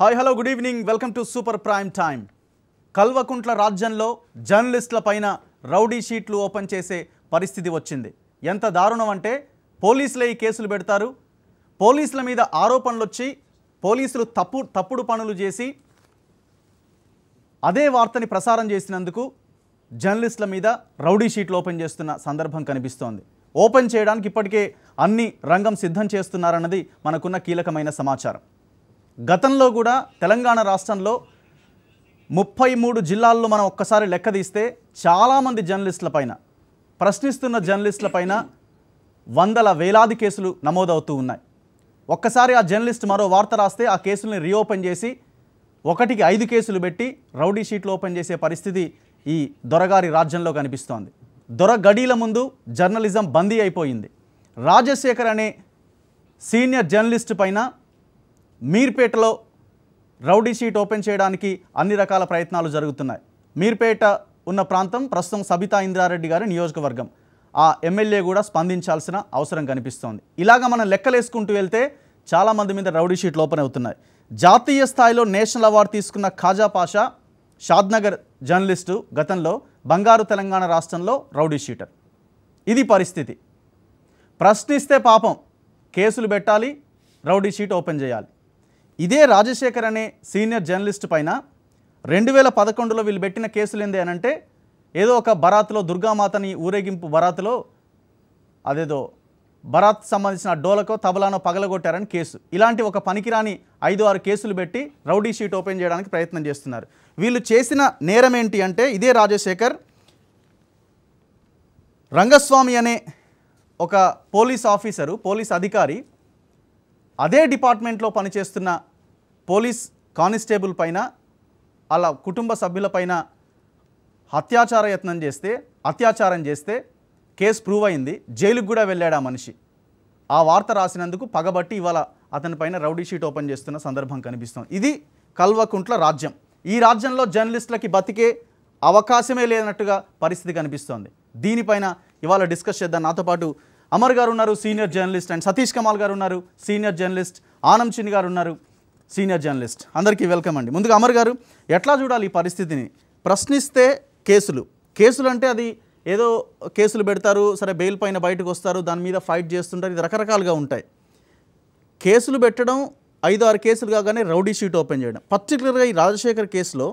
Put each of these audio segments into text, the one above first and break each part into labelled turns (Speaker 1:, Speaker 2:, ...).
Speaker 1: Hi
Speaker 2: hello good evening welcome to super prime time Kalvakuntla రాజ్యంలో పైన rowdy షీట్లు open చేసే పరిస్థితి వచ్చింది ఎంత దారుణం అంటే పోలీసులే ఈ కేసులు పెడతారు పోలీసుల మీద ఆరోపణలు వచ్చి పోలీసులు తప్పు తప్పుడు పనులు చేసి అదే వార్తని ప్రసారం చేసినందుకు జర్నలిస్టుల మీద రౌడీ షీట్లు ఓపెన్ చేస్తున్న సందర్భం కనిపిస్తోంది ఓపెన్ చేయడానికి ఇప్పటికే అన్ని రంగం సిద్ధం చేస్తున్నారన్నది మనకున్న కీలకమైన సమాచారం గతంలో కూడా తెలంగాణ రాష్ట్రంలో ముప్పై మూడు జిల్లాల్లో మనం ఒక్కసారి లెక్క తీస్తే చాలామంది జర్నలిస్టుల పైన ప్రశ్నిస్తున్న జర్నలిస్టుల పైన వందల వేలాది కేసులు నమోదవుతూ ఉన్నాయి ఒక్కసారి ఆ జర్నలిస్ట్ మరో వార్త రాస్తే ఆ కేసుల్ని రీఓపెన్ చేసి ఒకటికి ఐదు కేసులు పెట్టి రౌడీ షీట్లు ఓపెన్ చేసే పరిస్థితి ఈ దొరగారి రాజ్యంలో కనిపిస్తోంది దొర గడీల ముందు జర్నలిజం బందీ అయిపోయింది రాజశేఖర్ అనే సీనియర్ జర్నలిస్ట్ పైన మీర్పేటలో రౌడీ షీట్ ఓపెన్ చేయడానికి అన్ని రకాల ప్రయత్నాలు జరుగుతున్నాయి మీర్పేట ఉన్న ప్రాంతం ప్రస్తుతం సబితా ఇంద్రారెడ్డి గారి నియోజకవర్గం ఆ ఎమ్మెల్యే కూడా స్పందించాల్సిన అవసరం కనిపిస్తోంది ఇలాగ మనం లెక్కలేసుకుంటూ వెళ్తే చాలామంది మీద రౌడీ షీట్లు ఓపెన్ అవుతున్నాయి జాతీయ స్థాయిలో నేషనల్ అవార్డు తీసుకున్న ఖాజా పాషా షాద్నగర్ జర్నలిస్టు గతంలో బంగారు తెలంగాణ రాష్ట్రంలో రౌడీ షీటర్ ఇది పరిస్థితి ప్రశ్నిస్తే పాపం కేసులు పెట్టాలి రౌడీ షీట్ ఓపెన్ చేయాలి ఇదే రాజశేఖర్ అనే సీనియర్ జర్నలిస్ట్ పైన రెండు వేల పదకొండులో వీళ్ళు పెట్టిన కేసులు ఏంది అంటే ఏదో ఒక బరాత్లో దుర్గామాతని ఊరేగింపు బరాత్లో అదేదో బరాత్ సంబంధించిన డోలకో తబలానో పగలగొట్టారని కేసు ఇలాంటి ఒక పనికిరాని ఐదు ఆరు కేసులు పెట్టి రౌడీ షీట్ ఓపెన్ చేయడానికి ప్రయత్నం చేస్తున్నారు వీళ్ళు చేసిన నేరం ఏంటి అంటే ఇదే రాజశేఖర్ రంగస్వామి అనే ఒక పోలీస్ ఆఫీసరు పోలీస్ అధికారి అదే డిపార్ట్మెంట్లో పనిచేస్తున్న పోలీస్ కానిస్టేబుల్ పైన అలా కుటుంబ సభ్యులపైన అత్యాచార యత్నం చేస్తే అత్యాచారం చేస్తే కేసు ప్రూవ్ అయింది జైలుకు కూడా వెళ్ళాడు ఆ మనిషి ఆ వార్త రాసినందుకు పగబట్టి ఇవాళ అతనిపైన రౌడీ షీట్ ఓపెన్ చేస్తున్న సందర్భం కనిపిస్తుంది ఇది కల్వకుంట్ల రాజ్యం ఈ రాజ్యంలో జర్నలిస్టులకి బతికే అవకాశమే లేనట్టుగా పరిస్థితి కనిపిస్తోంది దీనిపైన ఇవాళ డిస్కస్ చేద్దాం నాతో పాటు అమర్ గారు ఉన్నారు senior journalist and Satish Kamal garu ఉన్నారు సీనియర్ జర్నలిస్ట్ ఆనం చిన్ గారు ఉన్నారు సీనియర్ జర్నలిస్ట్ అందరికీ వెల్కమ్ అండి ముందుగా అమర్ గారు ఎట్లా చూడాలి ఈ పరిస్థితిని ప్రశ్నిస్తే కేసులు కేసులు అంటే అది ఏదో కేసులు పెడతారు సరే బెయిల్ పైన బయటకు వస్తారు దాని మీద ఫైట్ చేస్తుంటారు ఇది రకరకాలుగా ఉంటాయి కేసులు పెట్టడం ఐదు ఆరు కేసులు కాగానే రౌడీ షీట్ ఓపెన్ చేయడం పర్టికులర్గా ఈ రాజశేఖర్ కేసులో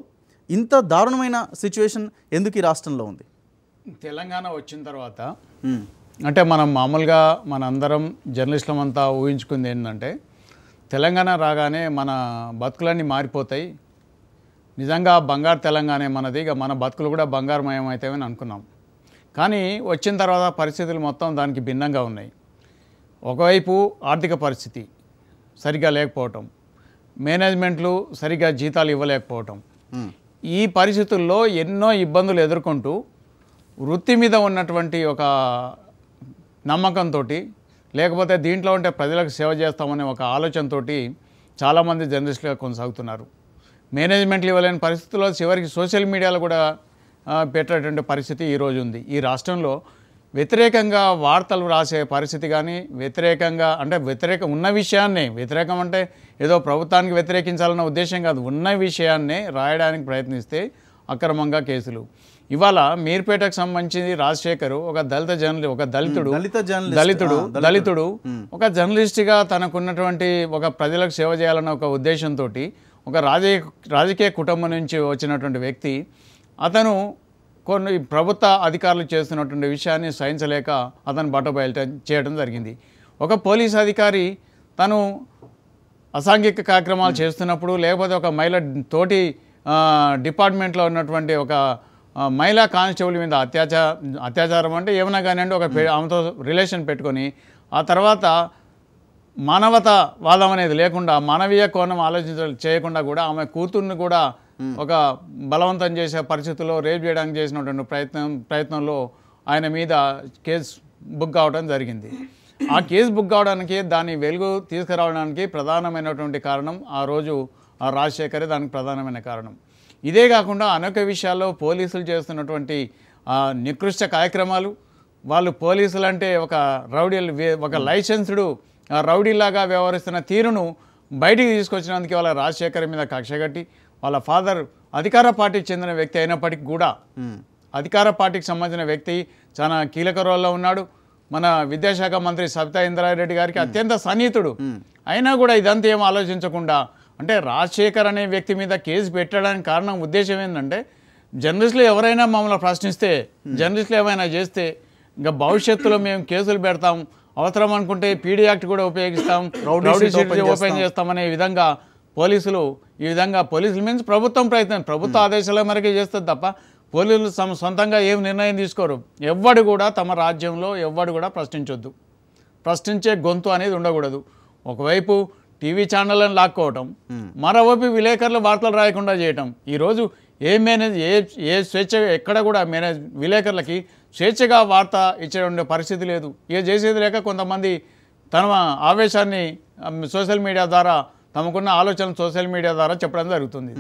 Speaker 2: ఇంత దారుణమైన సిచ్యువేషన్ ఎందుకు ఈ రాష్ట్రంలో ఉంది
Speaker 3: తెలంగాణ వచ్చిన తర్వాత అంటే మనం మామూలుగా మనందరం జర్నలిస్టులం అంతా ఊహించుకుంది ఏంటంటే తెలంగాణ రాగానే మన బతుకులన్నీ మారిపోతాయి నిజంగా బంగారు తెలంగాణ మనది ఇక మన బతుకులు కూడా బంగారుమయం అవుతాయని అనుకున్నాం కానీ వచ్చిన తర్వాత పరిస్థితులు మొత్తం దానికి భిన్నంగా ఉన్నాయి ఒకవైపు ఆర్థిక పరిస్థితి సరిగా లేకపోవటం మేనేజ్మెంట్లు సరిగా జీతాలు ఇవ్వలేకపోవటం ఈ పరిస్థితుల్లో ఎన్నో ఇబ్బందులు ఎదుర్కొంటూ వృత్తి మీద ఉన్నటువంటి ఒక నమ్మకంతో లేకపోతే దీంట్లో ఉంటే ప్రజలకు సేవ చేస్తామనే ఒక ఆలోచనతో చాలామంది జర్నలిస్టులుగా కొనసాగుతున్నారు మేనేజ్మెంట్లు ఇవ్వలేని పరిస్థితుల్లో చివరికి సోషల్ మీడియాలో కూడా పెట్టేటువంటి పరిస్థితి ఈరోజు ఉంది ఈ రాష్ట్రంలో వ్యతిరేకంగా వార్తలు రాసే పరిస్థితి కానీ వ్యతిరేకంగా అంటే వ్యతిరేకం ఉన్న విషయాన్నే వ్యతిరేకం అంటే ఏదో ప్రభుత్వానికి వ్యతిరేకించాలన్న ఉద్దేశం కాదు ఉన్న విషయాన్నే రాయడానికి ప్రయత్నిస్తే అక్రమంగా కేసులు ఇవాళ మీర్పేటకు సంబంధించి రాజశేఖర్ ఒక దళిత జర్నలి ఒక దళితుడు దళిత దళితుడు దళితుడు ఒక జర్నలిస్ట్గా తనకున్నటువంటి ఒక ప్రజలకు సేవ చేయాలన్న ఒక ఉద్దేశంతో ఒక రాజకీయ రాజకీయ కుటుంబం నుంచి వచ్చినటువంటి వ్యక్తి అతను కొన్ని ప్రభుత్వ అధికారులు చేస్తున్నటువంటి విషయాన్ని సహించలేక అతను బట్ట చేయడం జరిగింది ఒక పోలీస్ అధికారి తను అసాంఘిక కార్యక్రమాలు చేస్తున్నప్పుడు లేకపోతే ఒక మహిళ తోటి డిపార్ట్మెంట్లో ఉన్నటువంటి ఒక మహిళా కానిస్టేబుల్ మీద అత్యాచార అత్యాచారం అంటే ఏమైనా కానివ్వండి ఒక ఆమెతో రిలేషన్ పెట్టుకొని ఆ తర్వాత మానవత వాదం అనేది లేకుండా మానవీయ కోణం ఆలోచించ చేయకుండా కూడా ఆమె కూతుర్ని కూడా ఒక బలవంతం చేసే పరిస్థితుల్లో రేప్ చేయడానికి చేసినటువంటి ప్రయత్నం ప్రయత్నంలో ఆయన మీద కేసు బుక్ కావడం జరిగింది ఆ కేసు బుక్ కావడానికి దాని వెలుగు తీసుకురావడానికి ప్రధానమైనటువంటి కారణం ఆ రోజు రాజశేఖరే దానికి ప్రధానమైన కారణం ఇదే కాకుండా అనేక విషయాల్లో పోలీసులు చేస్తున్నటువంటి నికృష్ట కార్యక్రమాలు వాళ్ళు పోలీసులు అంటే ఒక రౌడీ ఒక లైసెన్స్డు రౌడీలాగా వ్యవహరిస్తున్న తీరును బయటికి తీసుకొచ్చినందుకే వాళ్ళ రాజశేఖర్ మీద కక్ష కట్టి వాళ్ళ ఫాదర్ అధికార పార్టీకి చెందిన వ్యక్తి అయినప్పటికీ కూడా అధికార పార్టీకి సంబంధించిన వ్యక్తి చాలా కీలక రోల్లో ఉన్నాడు మన విద్యాశాఖ మంత్రి సబితా ఇంద్రారెడ్డి గారికి అత్యంత సన్నిహితుడు అయినా కూడా ఇదంతా ఏం ఆలోచించకుండా అంటే రాజశేఖర్ అనే వ్యక్తి మీద కేసు పెట్టడానికి కారణం ఉద్దేశం ఏంటంటే జర్నలిస్టులు ఎవరైనా మమ్మల్ని ప్రశ్నిస్తే జర్నలిస్టులు ఏమైనా చేస్తే ఇంకా భవిష్యత్తులో మేము కేసులు పెడతాం అవసరం అనుకుంటే పీడీ యాక్ట్ కూడా ఉపయోగిస్తాం రౌడీ షీట్ ఓపెన్ చేస్తామనే విధంగా పోలీసులు ఈ విధంగా పోలీసులు మీద ప్రభుత్వం ప్రయత్నం ప్రభుత్వ hmm. ఆదేశాల మేరకే చేస్తుంది తప్ప పోలీసులు తమ సొంతంగా ఏం నిర్ణయం తీసుకోరు ఎవ్వడు కూడా తమ రాజ్యంలో ఎవ్వడు కూడా ప్రశ్నించొద్దు ప్రశ్నించే గొంతు అనేది ఉండకూడదు ఒకవైపు టీవీ ఛానళ్ళని లాక్కోవటం మరోవైపు విలేకరులు వార్తలు రాయకుండా చేయటం ఈరోజు ఏ మేనేజ్ ఏ ఏ స్వేచ్ఛ ఎక్కడ కూడా మేనేజ్ విలేకరులకి స్వేచ్ఛగా వార్త ఇచ్చే పరిస్థితి లేదు ఏ చేసేది లేక కొంతమంది తమ ఆవేశాన్ని సోషల్ మీడియా ద్వారా తమకున్న ఆలోచనలు సోషల్ మీడియా ద్వారా చెప్పడం జరుగుతుంది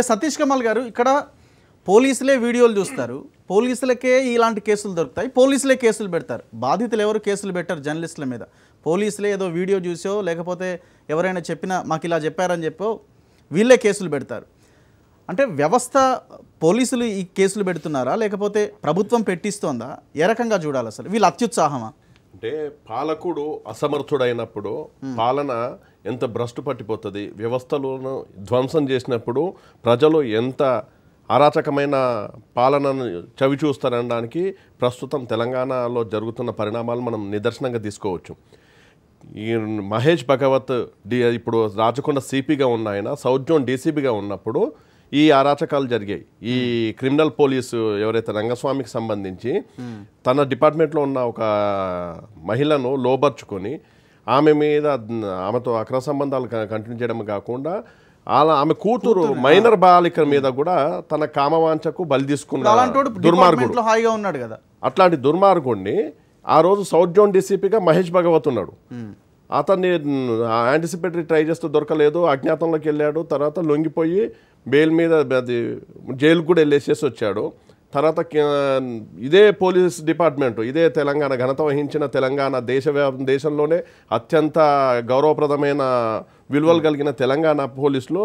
Speaker 3: ఏ సతీష్ కమల్ గారు ఇక్కడ పోలీసులే వీడియోలు చూస్తారు పోలీసులకే
Speaker 2: ఇలాంటి కేసులు దొరుకుతాయి పోలీసులే కేసులు పెడతారు బాధితులు ఎవరు కేసులు పెట్టారు జర్నలిస్టుల మీద పోలీసులే ఏదో వీడియో చూసో లేకపోతే ఎవరైనా చెప్పినా మాకు ఇలా చెప్పారని చెప్పో వీళ్ళే కేసులు పెడతారు అంటే వ్యవస్థ పోలీసులు ఈ కేసులు పెడుతున్నారా లేకపోతే ప్రభుత్వం పెట్టిస్తోందా ఏ రకంగా చూడాలి అసలు వీళ్ళు అత్యుత్సాహమా
Speaker 4: అంటే పాలకుడు అసమర్థుడైనప్పుడు పాలన ఎంత భ్రష్టు పట్టిపోతుంది వ్యవస్థలను ధ్వంసం చేసినప్పుడు ప్రజలు ఎంత అరాచకమైన పాలనను చవి చూస్తారనడానికి ప్రస్తుతం తెలంగాణలో జరుగుతున్న పరిణామాలు మనం నిదర్శనంగా తీసుకోవచ్చు ఈ మహేష్ భగవత్ డి ఇప్పుడు రాచకొండ సిపిగా ఉన్న ఆయన సౌత్ జోన్ డీసీపీగా ఉన్నప్పుడు ఈ అరాచకాలు జరిగాయి ఈ క్రిమినల్ పోలీసు ఎవరైతే రంగస్వామికి సంబంధించి తన డిపార్ట్మెంట్లో ఉన్న ఒక మహిళను లోబర్చుకొని ఆమె మీద ఆమెతో అక్ర సంబంధాలు కంటిన్యూ చేయడం కాకుండా అలా ఆమె కూతురు మైనర్ బాలిక మీద కూడా తన కామవాంఛకు బలి తీసుకున్నాడు దుర్మార్గుడు హాయిగా ఉన్నాడు కదా అట్లాంటి దుర్మార్గుడిని ఆ రోజు సౌత్ జోన్ డీసీపీగా మహేష్ భగవత్ ఉన్నాడు అతన్ని యాంటిసిపేటరీ ట్రై చేస్తూ దొరకలేదు అజ్ఞాతంలోకి వెళ్ళాడు తర్వాత లొంగిపోయి బెయిల్ మీద అది జైలు కూడా వెళ్ళేసేసి వచ్చాడు తర్వాత ఇదే పోలీస్ డిపార్ట్మెంట్ ఇదే తెలంగాణ ఘనత వహించిన తెలంగాణ దేశ దేశంలోనే అత్యంత గౌరవప్రదమైన విలువలు కలిగిన తెలంగాణ పోలీసులు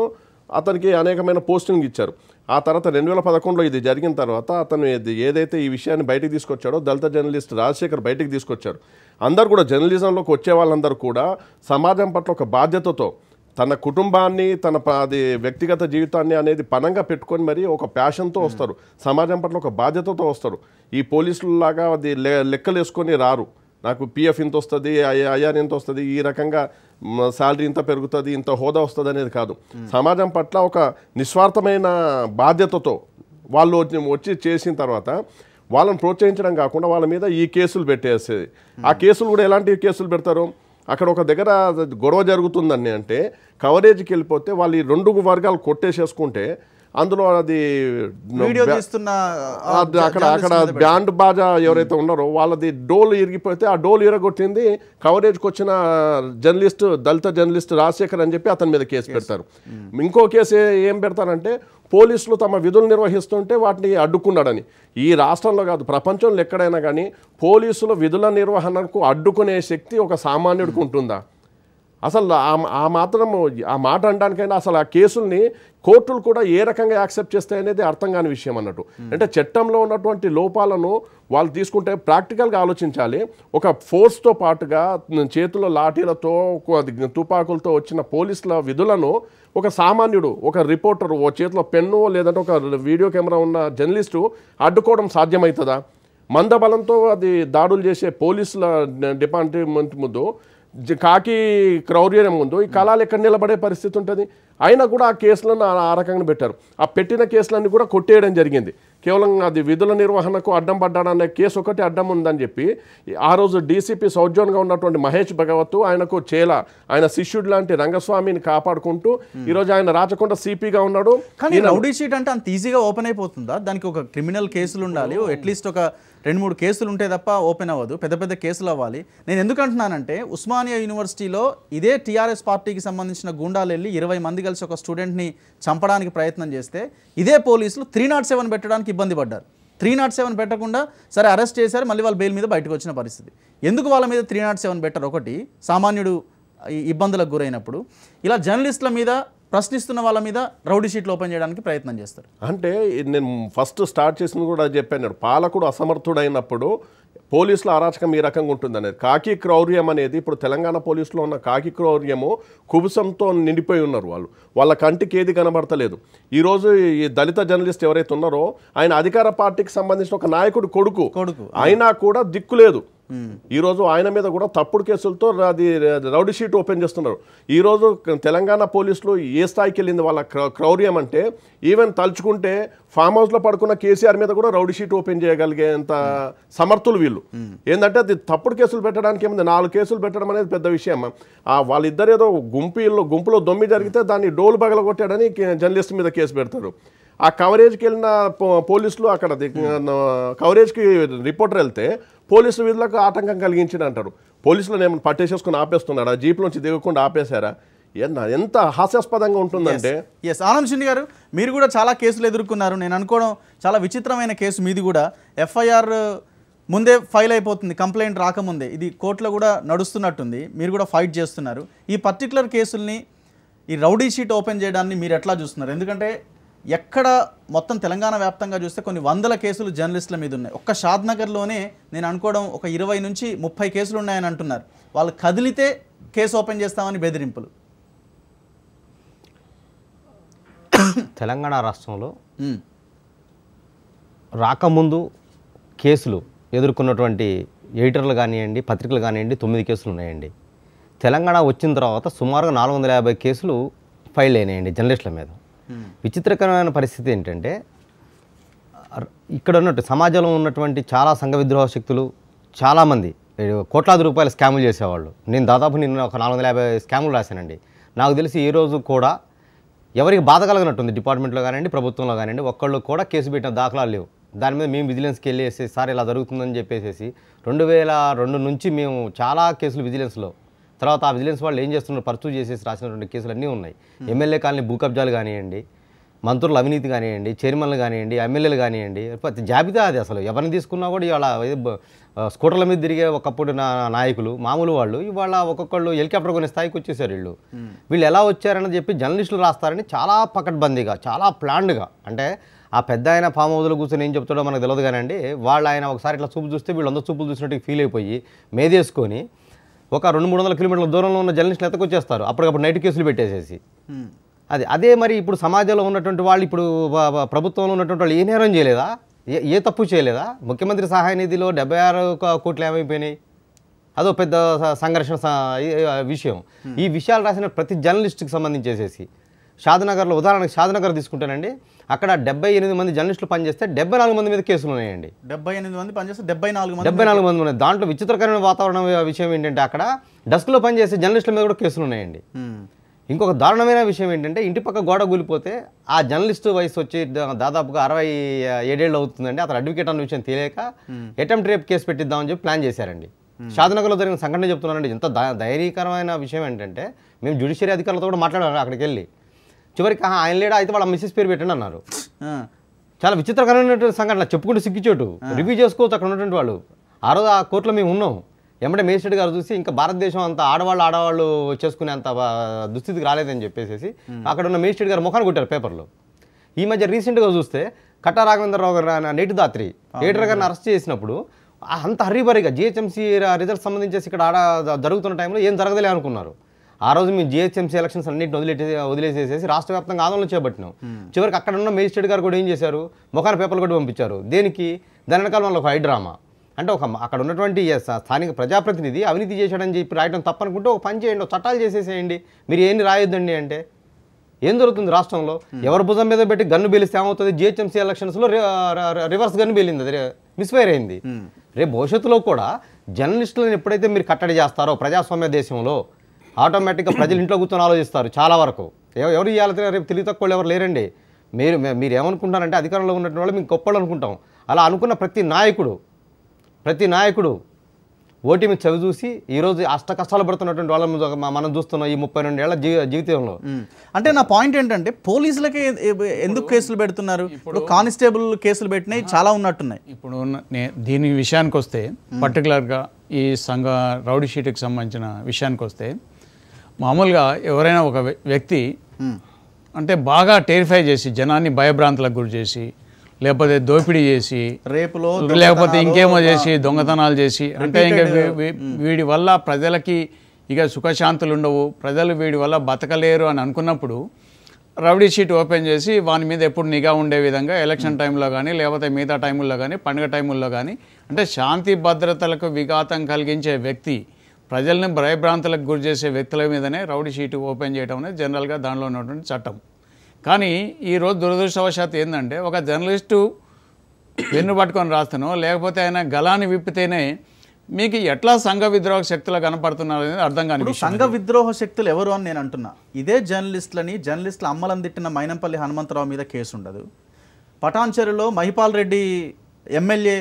Speaker 4: అతనికి అనేకమైన పోస్టింగ్ ఇచ్చారు ఆ తర్వాత రెండు వేల పదకొండులో ఇది జరిగిన తర్వాత అతను ఏదైతే ఈ విషయాన్ని బయటకు తీసుకొచ్చాడో దళిత జర్నలిస్ట్ రాజశేఖర్ బయటకు తీసుకొచ్చారు అందరు కూడా జర్నలిజంలోకి వచ్చే వాళ్ళందరూ కూడా సమాజం పట్ల ఒక బాధ్యతతో తన కుటుంబాన్ని తన అది వ్యక్తిగత జీవితాన్ని అనేది పనంగా పెట్టుకొని మరి ఒక ప్యాషన్తో వస్తారు సమాజం పట్ల ఒక బాధ్యతతో వస్తారు ఈ పోలీసులలాగా అది లెక్కలు వేసుకొని రారు నాకు పిఎఫ్ ఇంత వస్తుంది అయ్యాని ఇంత వస్తుంది ఈ రకంగా శాలరీ ఇంత పెరుగుతుంది ఇంత హోదా వస్తుంది అనేది కాదు సమాజం పట్ల ఒక నిస్వార్థమైన బాధ్యతతో వాళ్ళు వచ్చి చేసిన తర్వాత వాళ్ళని ప్రోత్సహించడం కాకుండా వాళ్ళ మీద ఈ కేసులు పెట్టేసేది ఆ కేసులు కూడా ఎలాంటి కేసులు పెడతారు అక్కడ ఒక దగ్గర గొడవ జరుగుతుందని అంటే కవరేజ్కి వెళ్ళిపోతే వాళ్ళు ఈ రెండు వర్గాలు కొట్టేసేసుకుంటే అందులో అది అక్కడ అక్కడ బ్యాండ్ బాజా ఎవరైతే ఉన్నారో వాళ్ళది డోల్ ఇరిగిపోతే ఆ డోల్ ఇరగొట్టింది కవరేజ్కి వచ్చిన జర్నలిస్ట్ దళిత జర్నలిస్ట్ రాజశేఖర్ అని చెప్పి అతని మీద కేసు పెడతారు hmm. ఇంకో కేసు ఏం పెడతారంటే పోలీసులు తమ విధులు నిర్వహిస్తుంటే వాటిని అడ్డుకున్నాడని ఈ రాష్ట్రంలో కాదు ప్రపంచంలో ఎక్కడైనా కానీ పోలీసుల విధుల నిర్వహణకు అడ్డుకునే శక్తి ఒక సామాన్యుడికి ఉంటుందా అసలు ఆ మాత్రం ఆ మాట అనడానికైనా అసలు ఆ కేసుల్ని కోర్టులు కూడా ఏ రకంగా యాక్సెప్ట్ చేస్తాయి అనేది అర్థం కాని విషయం అన్నట్టు అంటే చట్టంలో ఉన్నటువంటి లోపాలను వాళ్ళు తీసుకుంటే ప్రాక్టికల్గా ఆలోచించాలి ఒక ఫోర్స్తో పాటుగా చేతుల లాఠీలతో తుపాకులతో వచ్చిన పోలీసుల విధులను ఒక సామాన్యుడు ఒక రిపోర్టర్ ఓ చేతిలో పెన్ను లేదంటే ఒక వీడియో కెమెరా ఉన్న జర్నలిస్టు అడ్డుకోవడం సాధ్యమవుతుందా మందబలంతో అది దాడులు చేసే పోలీసుల డిపార్ట్మెంట్ ముందు కాకి క్రౌర్యం ఉందో ఈ కళలు ఎక్కడ నిలబడే పరిస్థితి ఉంటుంది అయినా కూడా ఆ కేసులను ఆ రకంగా పెట్టారు ఆ పెట్టిన కేసులన్నీ కూడా కొట్టేయడం జరిగింది కేవలం అది విధుల నిర్వహణకు అడ్డం పడ్డాడనే కేసు ఒకటి అడ్డం ఉందని చెప్పి ఆ రోజు డీసీపీ సౌజోన్గా ఉన్నటువంటి మహేష్ భగవత్ ఆయనకు చేల ఆయన శిష్యుడు లాంటి రంగస్వామిని కాపాడుకుంటూ hmm. ఈరోజు ఆయన రాచకొండ సిపిగా ఉన్నాడు కానీ రౌడీ
Speaker 2: షీట్ అంటే అంత ఈజీగా ఓపెన్ అయిపోతుందా దానికి ఒక క్రిమినల్ కేసులు ఉండాలి అట్లీస్ట్ ఒక రెండు మూడు కేసులు ఉంటే తప్ప ఓపెన్ అవ్వదు పెద్ద పెద్ద కేసులు అవ్వాలి నేను ఎందుకు అంటున్నానంటే ఉస్మానియా యూనివర్సిటీలో ఇదే టీఆర్ఎస్ పార్టీకి సంబంధించిన గుండాలు వెళ్ళి ఇరవై మంది కలిసి ఒక స్టూడెంట్ని చంపడానికి ప్రయత్నం చేస్తే ఇదే పోలీసులు త్రీ నాట్ సెవెన్ పెట్టడానికి ఇబ్బంది పడ్డారు త్రీ నాట్ సెవెన్ పెట్టకుండా సరే అరెస్ట్ చేశారు మళ్ళీ వాళ్ళ బెయిల్ మీద బయటకు వచ్చిన పరిస్థితి ఎందుకు వాళ్ళ మీద త్రీ నాట్ సెవెన్ పెట్టరు ఒకటి సామాన్యుడు ఇబ్బందులకు గురైనప్పుడు ఇలా జర్నలిస్టుల మీద ప్రశ్నిస్తున్న వాళ్ళ మీద రౌడీ షీట్లు ఓపెన్ చేయడానికి ప్రయత్నం చేస్తారు
Speaker 4: అంటే నేను ఫస్ట్ స్టార్ట్ చేసింది కూడా చెప్పాను పాలకుడు అసమర్థుడైనప్పుడు పోలీసుల అరాచకం ఈ రకంగా ఉంటుందనేది కాకి క్రౌర్యం అనేది ఇప్పుడు తెలంగాణ పోలీసులో ఉన్న కాకి క్రౌర్యము కుబుసంతో నిండిపోయి ఉన్నారు వాళ్ళు వాళ్ళ కంటికి ఏది కనబడతలేదు ఈరోజు ఈ దళిత జర్నలిస్ట్ ఎవరైతే ఉన్నారో ఆయన అధికార పార్టీకి సంబంధించిన ఒక నాయకుడు కొడుకు కొడుకు అయినా కూడా దిక్కు లేదు Hmm. ఈరోజు ఆయన మీద కూడా తప్పుడు కేసులతో అది రౌడీ షీట్ ఓపెన్ చేస్తున్నారు ఈరోజు తెలంగాణ పోలీసులు ఏ స్థాయికి వెళ్ళింది వాళ్ళ క్రౌర్యం అంటే ఈవెన్ తలుచుకుంటే ఫామ్ హౌస్లో పడుకున్న కేసీఆర్ మీద కూడా రౌడీ షీట్ ఓపెన్ చేయగలిగేంత సమర్థులు వీళ్ళు hmm. ఏంటంటే అది తప్పుడు కేసులు పెట్టడానికి ఏముంది నాలుగు కేసులు పెట్టడం అనేది పెద్ద విషయం వాళ్ళిద్దరు ఏదో గుంపు గుంపులో దొమ్మి జరిగితే దాన్ని డోలు బగలగొట్టాడని జర్నలిస్ట్ మీద కేసు పెడతారు ఆ కవరేజ్కి వెళ్ళిన పోలీసులు అక్కడ కవరేజ్కి రిపోర్టర్ వెళ్తే పోలీసులు వీళ్ళకు ఆటంకం కలిగించిన అంటారు పోలీసులను ఏమైనా పట్టేసేసుకుని ఆ జీప్ నుంచి దిగకుండా ఆపేశారా ఎంత హాస్యాస్పదంగా ఉంటుందంటే ఎస్ ఆనంద్
Speaker 2: షిండి గారు మీరు కూడా చాలా కేసులు ఎదుర్కొన్నారు నేను అనుకోవడం చాలా విచిత్రమైన కేసు మీది కూడా ఎఫ్ఐఆర్ ముందే ఫైల్ అయిపోతుంది కంప్లైంట్ రాకముందే ఇది కోర్టులో కూడా నడుస్తున్నట్టుంది మీరు కూడా ఫైట్ చేస్తున్నారు ఈ పర్టికులర్ కేసుల్ని ఈ రౌడీ షీట్ ఓపెన్ చేయడాన్ని మీరు ఎట్లా చూస్తున్నారు ఎందుకంటే ఎక్కడ మొత్తం తెలంగాణ వ్యాప్తంగా చూస్తే కొన్ని వందల కేసులు జర్నలిస్టుల మీద ఉన్నాయి ఒక్క షాద్నగర్లోనే నేను అనుకోవడం ఒక ఇరవై నుంచి ముప్పై కేసులు ఉన్నాయని అంటున్నారు వాళ్ళు కదిలితే కేసు ఓపెన్ చేస్తామని బెదిరింపులు
Speaker 5: తెలంగాణ రాష్ట్రంలో రాకముందు కేసులు ఎదుర్కొన్నటువంటి ఎడిటర్లు కానివ్వండి పత్రికలు కానివ్వండి తొమ్మిది కేసులు ఉన్నాయండి తెలంగాణ వచ్చిన తర్వాత సుమారుగా నాలుగు వందల యాభై కేసులు ఫైల్ అయినాయండి జర్నలిస్టుల మీద విచిత్రకరమైన పరిస్థితి ఏంటంటే ఇక్కడ ఉన్నట్టు సమాజంలో ఉన్నటువంటి చాలా సంఘ విద్రోహ శక్తులు చాలామంది కోట్లాది రూపాయల స్కాములు చేసేవాళ్ళు నేను దాదాపు నిన్న ఒక నాలుగు వందల యాభై స్కాములు రాశానండి నాకు తెలిసి ఈ రోజు కూడా ఎవరికి బాధ కలగనట్టుంది డిపార్ట్మెంట్లో కానివ్వండి ప్రభుత్వంలో కానివ్వండి ఒక్కళ్ళు కూడా కేసు పెట్టిన దాఖలాలు లేవు దాని మీద మేము విజిలెన్స్కి వెళ్ళేసి సార్ ఇలా జరుగుతుందని చెప్పేసి రెండు వేల రెండు నుంచి మేము చాలా కేసులు విజిలెన్స్లో తర్వాత ఆ విజిలెన్స్ వాళ్ళు ఏం చేస్తున్నారు పర్సూ చేసేసి రాసినటువంటి కేసులన్నీ ఉన్నాయి hmm. ఎమ్మెల్యే కాలనీ భూ కబ్జాలు కానివ్వండి మంత్రులు అవినీతి కానివ్వండి చైర్మన్లు కానివ్వండి ఎమ్మెల్యేలు కానివ్వండి ప్రతి జాబితా అది అసలు ఎవరిని తీసుకున్నా కూడా ఇవాళ స్కూటర్ల మీద తిరిగే ఒకప్పుడు నా నాయకులు మామూలు వాళ్ళు ఇవాళ ఒక్కొక్కళ్ళు హెలికాప్టర్ కొనే స్థాయికి వచ్చేసారు వీళ్ళు hmm. వీళ్ళు ఎలా వచ్చారని చెప్పి జర్నలిస్టులు రాస్తారని చాలా పకడ్బందీగా చాలా ప్లాండ్గా అంటే ఆ పెద్ద ఆయన ఫామ్ హౌస్లో కూర్చొని ఏం చెప్తాడో మనకు తెలియదు కానండి వాళ్ళు ఆయన ఒకసారి ఇట్లా చూపు చూస్తే వీళ్ళు అందరూ చూపులు చూసినట్టు ఫీల్ అయిపోయి మేదేసుకొని ఒక రెండు మూడు వందల కిలోమీటర్ల దూరంలో ఉన్న జర్నలిస్టులు ఎత్తకొచ్చేస్తారు అప్పటికప్పుడు నైట్ కేసులు పెట్టేసేసి అది అదే మరి ఇప్పుడు సమాజంలో ఉన్నటువంటి వాళ్ళు ఇప్పుడు ప్రభుత్వంలో ఉన్నటువంటి వాళ్ళు ఏ నేరం చేయలేదా ఏ ఏ తప్పు చేయలేదా ముఖ్యమంత్రి సహాయ నిధిలో డెబ్బై ఆరు కోట్లు ఏమైపోయినాయి అదో పెద్ద సంఘర్షణ విషయం ఈ విషయాలు రాసిన ప్రతి జర్నలిస్ట్కి సంబంధించేసేసి షాద్నగర్లో ఉదాహరణకు షాద్నగర్ తీసుకుంటానండి అక్కడ డెబ్బై ఎనిమిది మంది జర్నలిస్టులు పనిచేస్తే డెబ్బై నాలుగు మంది మీద కేసులు ఉన్నాయండి
Speaker 2: డెబ్బై ఎనిమిది మంది పనిచేస్తే డెబ్బై నాలుగు మంది డెబ్బై నాలుగు
Speaker 5: మంది ఉన్నాయి దాంట్లో విచిత్రకరమైన వాతావరణం విషయం ఏంటంటే అక్కడ డస్క్లో పనిచేసే జర్నలిస్టుల మీద కూడా కేసులు ఉన్నాయండి ఇంకొక దారుణమైన విషయం ఏంటంటే ఇంటి పక్క గోడ కూలిపోతే ఆ జర్నలిస్టు వయసు వచ్చి దాదాపుగా అరవై ఏడేళ్ళు అవుతుందండి అతను అడ్వకేట్ అన్న విషయం తెలియక అటెంప్ట్ రేప్ కేసు పెట్టిద్దామని చెప్పి ప్లాన్ చేశారండి షాద్నగర్లో జరిగిన సంఘటన చెప్తున్నానండి ఎంత ధైర్యకరమైన విషయం ఏంటంటే మేము జ్యుడిషియరీ అధికారులతో కూడా మాట్లాడాలి అక్కడికి వెళ్ళి చివరికి ఆయన లేడా అయితే వాళ్ళ మిస్సెస్ పేరు పెట్టండి అన్నారు చాలా విచిత్రకరమైన సంఘటన చెప్పుకుంటూ సిగ్గుచోటు రివ్యూ చేసుకోవచ్చు అక్కడ ఉన్నటువంటి వాళ్ళు ఆ రోజు ఆ కోర్టులో మేము ఉన్నాం ఎంబడే మేజిస్ట్రేట్ గారు చూసి ఇంకా భారతదేశం అంత ఆడవాళ్ళు ఆడవాళ్ళు చేసుకునే అంత దుస్థితికి రాలేదని చెప్పేసి అక్కడ ఉన్న మేజిస్ట్రేట్ గారు ముఖాన్ని కొట్టారు పేపర్లో ఈ మధ్య రీసెంట్గా చూస్తే కట్టా రాఘవేంద్రరావు గారు నేటి దాత్రి ఏటర్ గారిని అరెస్ట్ చేసినప్పుడు అంత హరీబరీగా జిహెచ్ఎంసీ రిజల్ట్ సంబంధించేసి ఇక్కడ ఆడ జరుగుతున్న టైంలో ఏం జరగదలే అనుకున్నారు ఆ రోజు మేము జిహెచ్ఎంసీ ఎలక్షన్స్ అన్నింటిని వదిలేసే వదిలేసేసేసి రాష్ట్ర వ్యాప్తంగా ఆందోళన చేపట్టినాం hmm. చివరికి అక్కడ ఉన్న మేజిస్ట్రేట్ గారు కూడా ఏం చేశారు మొఖాన పేపర్లు కూడా పంపించారు దేనికి దాని వెనకాల వాళ్ళు ఒక హైడ్రామా అంటే ఒక అక్కడ ఉన్నటువంటి స్థానిక ప్రజాప్రతినిధి అవినీతి చేశాడని చెప్పి రాయడం తప్పనుకుంటే ఒక పని చేయండి చట్టాలు చేసేసేయండి మీరు ఏంది రాయొద్దండి అంటే ఏం జరుగుతుంది రాష్ట్రంలో hmm. ఎవరి భుజం మీద పెట్టి గన్ను బీలిస్తే ఏమవుతుంది జిహెచ్ఎంసీ ఎలక్షన్స్లో రివర్స్ గన్ను బీలింది అది మిస్ఫైర్ అయింది hmm. రేపు భవిష్యత్తులో కూడా జర్నలిస్టులను ఎప్పుడైతే మీరు కట్టడి చేస్తారో ప్రజాస్వామ్య దేశంలో ఆటోమేటిక్గా ప్రజలు ఇంట్లో కూర్చొని ఆలోచిస్తారు చాలా వరకు ఎవరు ఇవ్వాలి రేపు తెలివి తక్కువ ఎవరు లేరండి మీరు మీరు ఏమనుకుంటారంటే అధికారంలో ఉన్నటువంటి వాళ్ళు మేము గొప్పలు అనుకుంటాం అలా అనుకున్న ప్రతి నాయకుడు ప్రతి నాయకుడు మీద చవి చూసి ఈరోజు అష్ట కష్టాలు పడుతున్నటువంటి వాళ్ళ మనం చూస్తున్నాం ఈ ముప్పై రెండు ఏళ్ళ జీ జీవితంలో అంటే నా పాయింట్ ఏంటంటే పోలీసులకే
Speaker 2: ఎందుకు కేసులు పెడుతున్నారు ఇప్పుడు కానిస్టేబుల్ కేసులు పెట్టినాయి చాలా ఉన్నట్టున్నాయి ఇప్పుడు
Speaker 3: దీని విషయానికి వస్తే పర్టికులర్గా ఈ సంఘ రౌడీ షీట్కి సంబంధించిన విషయానికి వస్తే మామూలుగా ఎవరైనా ఒక వ్యక్తి అంటే బాగా టెరిఫై చేసి జనాన్ని భయభ్రాంతులకు గురి చేసి లేకపోతే దోపిడీ చేసి రేపులో లేకపోతే ఇంకేమో చేసి దొంగతనాలు చేసి అంటే ఇంకా వీడి వల్ల ప్రజలకి ఇక సుఖశాంతులు ఉండవు ప్రజలు వీడి వల్ల బతకలేరు అని అనుకున్నప్పుడు రౌడీ షీట్ ఓపెన్ చేసి వాని మీద ఎప్పుడు నిఘా ఉండే విధంగా ఎలక్షన్ టైంలో కానీ లేకపోతే మిగతా టైముల్లో కానీ పండుగ టైముల్లో కానీ అంటే శాంతి భద్రతలకు విఘాతం కలిగించే వ్యక్తి ప్రజల్ని భయభ్రాంతులకు గురి చేసే వ్యక్తుల మీదనే రౌడీ షీటు ఓపెన్ చేయడం అనేది జనరల్గా దానిలో ఉన్నటువంటి చట్టం కానీ ఈరోజు దురదృష్టవశాత్ ఏంటంటే ఒక జర్నలిస్టు వెన్ను పట్టుకొని రాస్తాను లేకపోతే ఆయన గలాన్ని విప్పితేనే మీకు ఎట్లా సంఘ విద్రోహ శక్తులు కనపడుతున్నారు అనేది అర్థం కానీ సంఘ
Speaker 2: విద్రోహ శక్తులు ఎవరు అని నేను అంటున్నా ఇదే జర్నలిస్టులని జర్నలిస్టుల అమ్మలం తిట్టిన మైనంపల్లి హనుమంతరావు మీద కేసు ఉండదు పటాన్చెరులో మహిపాల్ రెడ్డి ఎమ్మెల్యే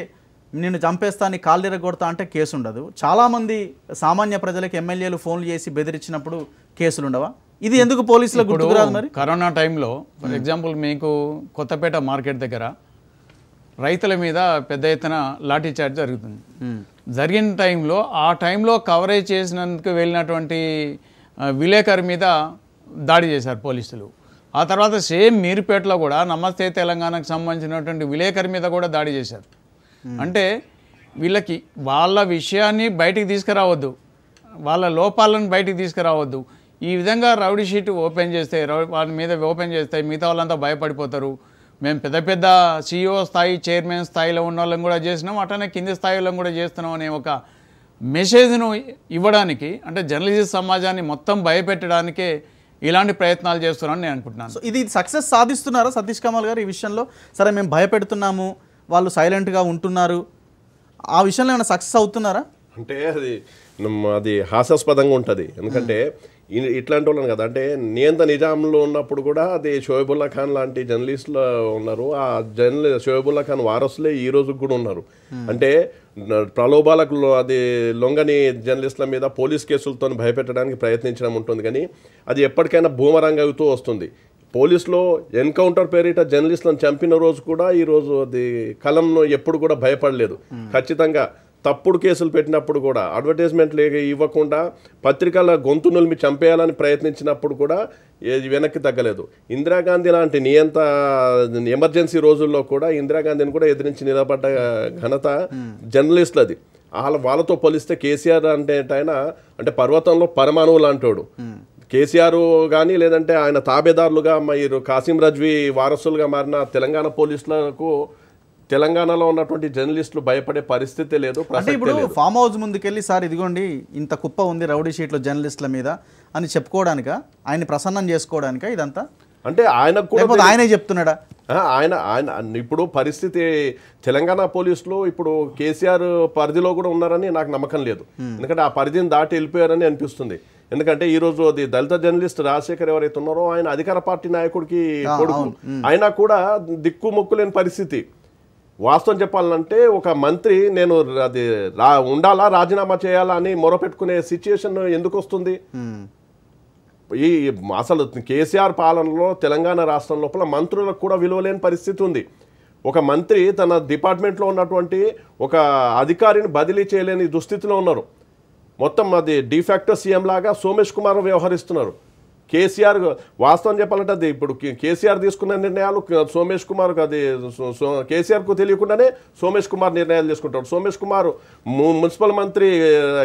Speaker 2: నిన్ను చంపేస్తాను కాళ్ళిరగొడతా అంటే కేసు ఉండదు చాలామంది సామాన్య ప్రజలకు ఎమ్మెల్యేలు ఫోన్లు చేసి బెదిరించినప్పుడు కేసులు ఉండవా
Speaker 3: ఇది ఎందుకు పోలీసులకు రాదు మరి కరోనా టైంలో ఫర్ ఎగ్జాంపుల్ మీకు కొత్తపేట మార్కెట్ దగ్గర రైతుల మీద పెద్ద ఎత్తున లాఠీ చార్జ్ జరుగుతుంది జరిగిన టైంలో ఆ టైంలో కవరేజ్ చేసినందుకు వెళ్ళినటువంటి విలేకరు మీద దాడి చేశారు పోలీసులు ఆ తర్వాత సేమ్ మీరుపేటలో కూడా నమస్తే తెలంగాణకు సంబంధించినటువంటి విలేకరు మీద కూడా దాడి చేశారు Hmm. అంటే వీళ్ళకి వాళ్ళ విషయాన్ని బయటికి తీసుకురావద్దు వాళ్ళ లోపాలను బయటికి తీసుకురావద్దు ఈ విధంగా రౌడీ షీట్ ఓపెన్ చేస్తే వాళ్ళ మీద ఓపెన్ చేస్తే మిగతా వాళ్ళంతా భయపడిపోతారు మేము పెద్ద పెద్ద సీఈఓ స్థాయి చైర్మన్ స్థాయిలో ఉన్న వాళ్ళని కూడా చేసినాం అట్లనే కింది స్థాయిలో కూడా చేస్తున్నాం అనే ఒక మెసేజ్ను ఇవ్వడానికి అంటే జర్నలిజం సమాజాన్ని మొత్తం భయపెట్టడానికే ఇలాంటి ప్రయత్నాలు చేస్తున్నాను నేను అనుకుంటున్నాను సో ఇది సక్సెస్
Speaker 2: సాధిస్తున్నారా సతీష్ కమల్ గారు ఈ విషయంలో సరే మేము భయపెడుతున్నాము వాళ్ళు సైలెంట్గా ఉంటున్నారు ఆ విషయంలో ఏమైనా సక్సెస్ అవుతున్నారా
Speaker 4: అంటే అది అది హాస్యాస్పదంగా ఉంటుంది ఎందుకంటే ఇట్లాంటి వాళ్ళని కదా అంటే నియంత నిజాంలో ఉన్నప్పుడు కూడా అది షోయబుల్లా ఖాన్ లాంటి జర్నలిస్టులు ఉన్నారు ఆ జర్నలి షోయబుల్లా ఖాన్ వారసులే ఈ రోజు కూడా ఉన్నారు అంటే ప్రలోభాలకు అది లొంగని జర్నలిస్టుల మీద పోలీస్ కేసులతో భయపెట్టడానికి ప్రయత్నించడం ఉంటుంది కానీ అది ఎప్పటికైనా అవుతూ వస్తుంది పోలీసులో ఎన్కౌంటర్ పేరిట జర్నలిస్టులను చంపిన రోజు కూడా ఈరోజు అది కలంను ఎప్పుడు కూడా భయపడలేదు ఖచ్చితంగా తప్పుడు కేసులు పెట్టినప్పుడు కూడా అడ్వర్టైజ్మెంట్లు ఇవ్వకుండా పత్రికల గొంతునులు మీ చంపేయాలని ప్రయత్నించినప్పుడు కూడా వెనక్కి తగ్గలేదు ఇందిరాగాంధీ లాంటి నియంత ఎమర్జెన్సీ రోజుల్లో కూడా ఇందిరాగాంధీని కూడా ఎదిరించి నిలబడ్డ ఘనత జర్నలిస్టులది వాళ్ళ వాళ్ళతో పోలిస్తే కేసీఆర్ అంటే ఆయన అంటే పర్వతంలో పరమాణువులు అంటాడు కేసీఆర్ కానీ లేదంటే ఆయన తాబేదారులుగా మీరు కాసిం రజ్వి వారసులుగా మారిన తెలంగాణ పోలీసులకు తెలంగాణలో ఉన్నటువంటి జర్నలిస్టులు భయపడే పరిస్థితి లేదు అంటే ఇప్పుడు
Speaker 2: ఫామ్ హౌస్ ముందుకెళ్ళి సార్ ఇదిగోండి ఇంత కుప్ప ఉంది రౌడీ షీట్లో జర్నలిస్టుల మీద అని చెప్పుకోవడానిక ఆయన ప్రసన్నం చేసుకోవడానిక ఇదంతా
Speaker 4: అంటే ఆయన కూడా ఆయనే చెప్తున్నాడా ఆయన ఆయన ఇప్పుడు పరిస్థితి తెలంగాణ పోలీసులు ఇప్పుడు కేసీఆర్ పరిధిలో కూడా ఉన్నారని నాకు నమ్మకం లేదు ఎందుకంటే ఆ పరిధిని దాటి వెళ్ళిపోయారని అనిపిస్తుంది ఎందుకంటే ఈ రోజు అది దళిత జర్నలిస్ట్ రాజశేఖర్ ఎవరైతే ఉన్నారో ఆయన అధికార పార్టీ నాయకుడికి కొడుకు ఆయన కూడా దిక్కుముక్కు లేని పరిస్థితి వాస్తవం చెప్పాలంటే ఒక మంత్రి నేను అది రా ఉండాలా రాజీనామా చేయాలా అని మొరపెట్టుకునే సిచ్యుయేషన్ ఎందుకు వస్తుంది ఈ అసలు కేసీఆర్ పాలనలో తెలంగాణ రాష్ట్రం లోపల మంత్రులకు కూడా విలువలేని పరిస్థితి ఉంది ఒక మంత్రి తన డిపార్ట్మెంట్లో ఉన్నటువంటి ఒక అధికారిని బదిలీ చేయలేని దుస్థితిలో ఉన్నారు మొత్తం అది డిఫాక్టో సీఎం లాగా సోమేష్ కుమార్ వ్యవహరిస్తున్నారు కేసీఆర్ వాస్తవం చెప్పాలంటే అది ఇప్పుడు కేసీఆర్ తీసుకున్న నిర్ణయాలు సోమేష్ కుమార్ అది కేసీఆర్కు తెలియకుండానే సోమేష్ కుమార్ నిర్ణయాలు తీసుకుంటాడు సోమేష్ కుమార్ మున్సిపల్ మంత్రి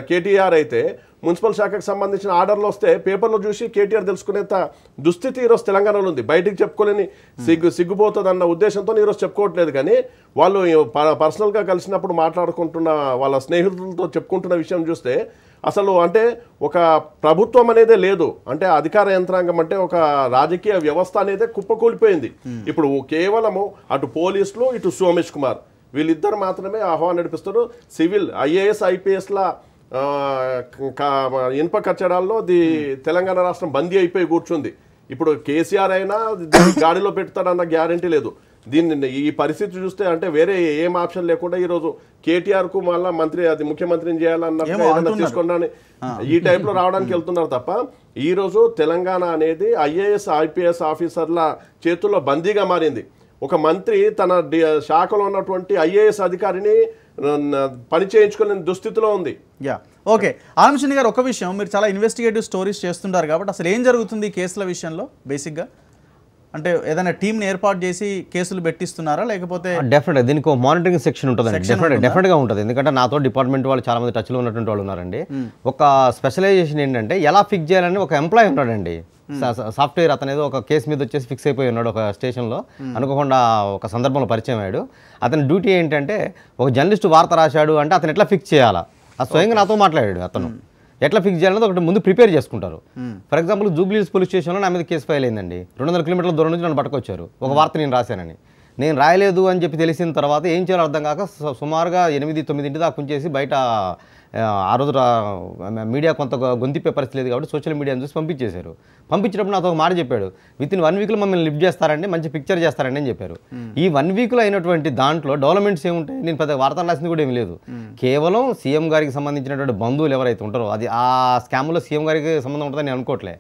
Speaker 4: కేటీఆర్ అయితే మున్సిపల్ శాఖకు సంబంధించిన ఆర్డర్లు వస్తే పేపర్లో చూసి కేటీఆర్ తెలుసుకునేంత దుస్థితి ఈరోజు తెలంగాణలో ఉంది బయటికి చెప్పుకోలేని సిగ్గు అన్న ఉద్దేశంతో ఈరోజు చెప్పుకోవట్లేదు కానీ వాళ్ళు పర్సనల్గా కలిసినప్పుడు మాట్లాడుకుంటున్న వాళ్ళ స్నేహితులతో చెప్పుకుంటున్న విషయం చూస్తే అసలు అంటే ఒక ప్రభుత్వం అనేదే లేదు అంటే అధికార యంత్రాంగం అంటే ఒక రాజకీయ వ్యవస్థ అనేదే కుప్పకూలిపోయింది ఇప్పుడు కేవలము అటు పోలీసులు ఇటు సోమేష్ కుమార్ వీళ్ళిద్దరు మాత్రమే ఆహ్వానం నడిపిస్తారు సివిల్ ఐఏఎస్ ఐపీఎస్ల ఇనుప కచ్చడాల్లో ది తెలంగాణ రాష్ట్రం బందీ అయిపోయి కూర్చుంది ఇప్పుడు కేసీఆర్ అయినా గాడిలో పెడతాడన్న గ్యారంటీ లేదు దీన్ని ఈ పరిస్థితి చూస్తే అంటే వేరే ఏం ఆప్షన్ లేకుండా ఈరోజు కేటీఆర్ కు మళ్ళీ మంత్రి అది ముఖ్యమంత్రిని చేయాలన్న తీసుకున్నాను ఈ టైంలో రావడానికి వెళ్తున్నారు తప్ప ఈ రోజు తెలంగాణ అనేది ఐఏఎస్ ఐపీఎస్ ఆఫీసర్ల చేతుల్లో బందీగా మారింది ఒక మంత్రి తన శాఖలో ఉన్నటువంటి ఐఏఎస్ అధికారిని పని చేయించుకునే దుస్థితిలో ఉంది
Speaker 2: యా ఓకే ఆనంద్ గారు ఒక విషయం మీరు చాలా ఇన్వెస్టిగేటివ్ స్టోరీస్ చేస్తుంటారు కాబట్టి అసలు ఏం జరుగుతుంది ఈ కేసుల విషయంలో బేసిక్గా అంటే ఏదైనా టీంని ఏర్పాటు చేసి కేసులు పెట్టిస్తున్నారా లేకపోతే
Speaker 5: డెఫినెట్గా ah, దీనికి మానిటరింగ్ సెక్షన్ ఉంటుంది డెఫినెట్ డెఫినెట్గా ఉంటుంది ఎందుకంటే నాతో డిపార్ట్మెంట్ వాళ్ళు చాలా మంది టచ్లో ఉన్నటువంటి వాళ్ళు ఉన్నారండి hmm. ఒక స్పెషలైజేషన్ ఏంటంటే ఎలా ఫిక్స్ చేయాలని ఒక ఎంప్లాయీ ఉంటాడండి సాఫ్ట్వేర్ అతను ఏదో ఒక కేసు మీద వచ్చేసి ఫిక్స్ అయిపోయి ఉన్నాడు ఒక స్టేషన్లో అనుకోకుండా ఒక సందర్భంలో పరిచయం అయ్యాడు అతని డ్యూటీ ఏంటంటే ఒక జర్నలిస్ట్ వార్త రాశాడు అంటే అతను ఎట్లా ఫిక్స్ చేయాలా ఆ స్వయంగా నాతో మాట్లాడాడు అతను ఎట్లా ఫిక్స్ చేయాలని ఒకటి ముందు ప్రిపేర్ చేసుకుంటారు ఫర్ ఎగ్జాంపుల్ జూబ్లీస్ పోలీస్ స్టేషన్లో నా మీద కేసు ఫైల్ అయిందండి రెండు వందల కిలోమీటర్ల దూరం నుంచి నన్ను పట్టుకొచ్చారు ఒక వార్త నేను రాశానని నేను రాయలేదు అని చెప్పి తెలిసిన తర్వాత ఏం చేయాలో అర్థం కాక సుమారుగా ఎనిమిది తొమ్మిదింటి దాకా ఉంచేసి బయట ఆ రోజు మీడియా కొంత గొంతిప్పే పరిస్థితి లేదు కాబట్టి సోషల్ మీడియాను చూసి పంపించేశారు పంపించినప్పుడు నాతో ఒక మాట చెప్పాడు విత్ ఇన్ వన్ వీక్లో మమ్మల్ని లిఫ్ట్ చేస్తారండి మంచి పిక్చర్ చేస్తారండి అని చెప్పారు ఈ వన్ వీక్లో అయినటువంటి దాంట్లో డెవలప్మెంట్స్ ఏముంటాయి నేను పెద్ద వార్తలు రాసింది కూడా ఏం లేదు కేవలం సీఎం గారికి సంబంధించినటువంటి బంధువులు ఎవరైతే ఉంటారో అది ఆ స్కామ్లో సీఎం గారికి సంబంధం ఉంటుందని నేను అనుకోవట్లే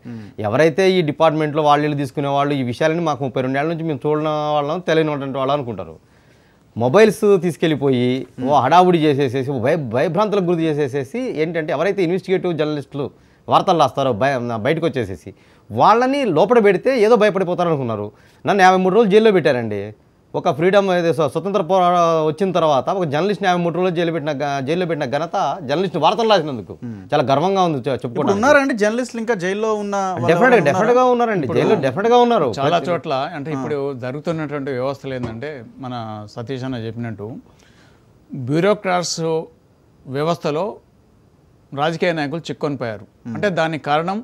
Speaker 5: ఎవరైతే ఈ డిపార్ట్మెంట్లో వాళ్ళు తీసుకునే వాళ్ళు ఈ విషయాలని మాకు ముప్పై రెండు నుంచి మేము చూడడం వాళ్ళం తెలియనటువంటి వాళ్ళు అనుకుంటారు మొబైల్స్ తీసుకెళ్ళిపోయి ఓ హడావుడి చేసేసేసి భయ భయభ్రాంతులకు గురి చేసేసేసి ఏంటంటే ఎవరైతే ఇన్వెస్టిగేటివ్ జర్నలిస్టులు వార్తలు రాస్తారో భయ బయటకు వచ్చేసేసి వాళ్ళని లోపల పెడితే ఏదో భయపడిపోతారనుకున్నారు నన్ను యాభై మూడు రోజులు జైల్లో పెట్టారండి ఒక ఫ్రీడమ్ స్వతంత్ర పోరా వచ్చిన తర్వాత ఒక జర్నలిస్ట్ని యాభై మూడు రోజులు జైలు పెట్టిన జైల్లో పెట్టిన ఘనత జర్నలిస్ట్ వార్తలు రాసినందుకు చాలా గర్వంగా ఉంది చెప్పుకుంటారు ఉన్నారండి
Speaker 3: జర్నలిస్ట్ ఇంకా జైల్లో ఉన్న
Speaker 2: డెఫినెట్ డెఫినెట్ గా
Speaker 5: ఉన్నారండి జైల్లో డెఫినెట్ గా ఉన్నారు చాలా చోట్ల
Speaker 2: అంటే ఇప్పుడు
Speaker 3: జరుగుతున్నటువంటి వ్యవస్థలు ఏంటంటే మన సతీష్ అన్న చెప్పినట్టు బ్యూరోక్రాట్స్ వ్యవస్థలో రాజకీయ నాయకులు చిక్కొనిపోయారు అంటే దానికి కారణం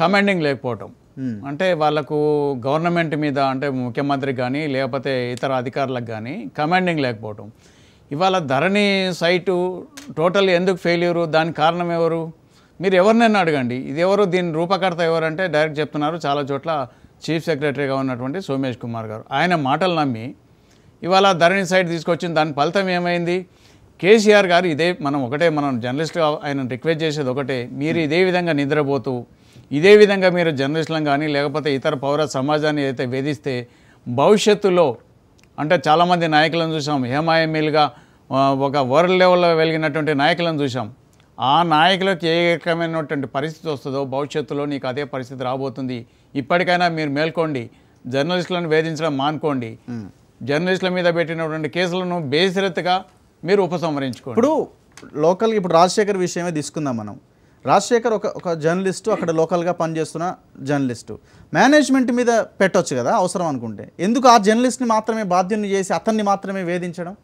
Speaker 3: కమాండింగ్ లేకపోవటం Hmm. అంటే వాళ్ళకు గవర్నమెంట్ మీద అంటే ముఖ్యమంత్రి కానీ లేకపోతే ఇతర అధికారులకు కానీ కమాండింగ్ లేకపోవటం ఇవాళ ధరణి సైటు టోటల్ ఎందుకు ఫెయిల్యూరు దానికి కారణం ఎవరు మీరు ఎవరినైనా అడగండి ఇది ఎవరు దీని రూపకర్త ఎవరంటే డైరెక్ట్ చెప్తున్నారు చాలా చోట్ల చీఫ్ సెక్రటరీగా ఉన్నటువంటి సోమేష్ కుమార్ గారు ఆయన మాటలు నమ్మి ఇవాళ ధరణి సైట్ తీసుకొచ్చిన దాని ఫలితం ఏమైంది కేసీఆర్ గారు ఇదే మనం ఒకటే మనం జర్నలిస్ట్గా ఆయన రిక్వెస్ట్ చేసేది ఒకటే మీరు hmm. ఇదే విధంగా నిద్రపోతూ ఇదే విధంగా మీరు జర్నలిస్టులను కానీ లేకపోతే ఇతర పౌర సమాజాన్ని అయితే వేధిస్తే భవిష్యత్తులో అంటే చాలామంది నాయకులను చూసాం హేమాయమీలుగా ఒక వరల్డ్ లెవెల్లో వెలిగినటువంటి నాయకులను చూసాం ఆ నాయకులకు ఏ రకమైనటువంటి పరిస్థితి వస్తుందో భవిష్యత్తులో నీకు అదే పరిస్థితి రాబోతుంది ఇప్పటికైనా మీరు మేల్కోండి జర్నలిస్టులను వేధించడం మానుకోండి జర్నలిస్టుల మీద పెట్టినటువంటి కేసులను బేసిరత్గా మీరు ఉపసంహరించుకోండి ఇప్పుడు
Speaker 2: లోకల్ ఇప్పుడు రాజశేఖర్ విషయమే తీసుకుందాం మనం రాజశేఖర్ ఒక ఒక జర్నలిస్టు అక్కడ లోకల్గా పనిచేస్తున్న జర్నలిస్టు మేనేజ్మెంట్ మీద పెట్టవచ్చు కదా అవసరం అనుకుంటే ఎందుకు ఆ జర్నలిస్ట్ని మాత్రమే బాధ్యతను చేసి అతన్ని మాత్రమే వేధించడం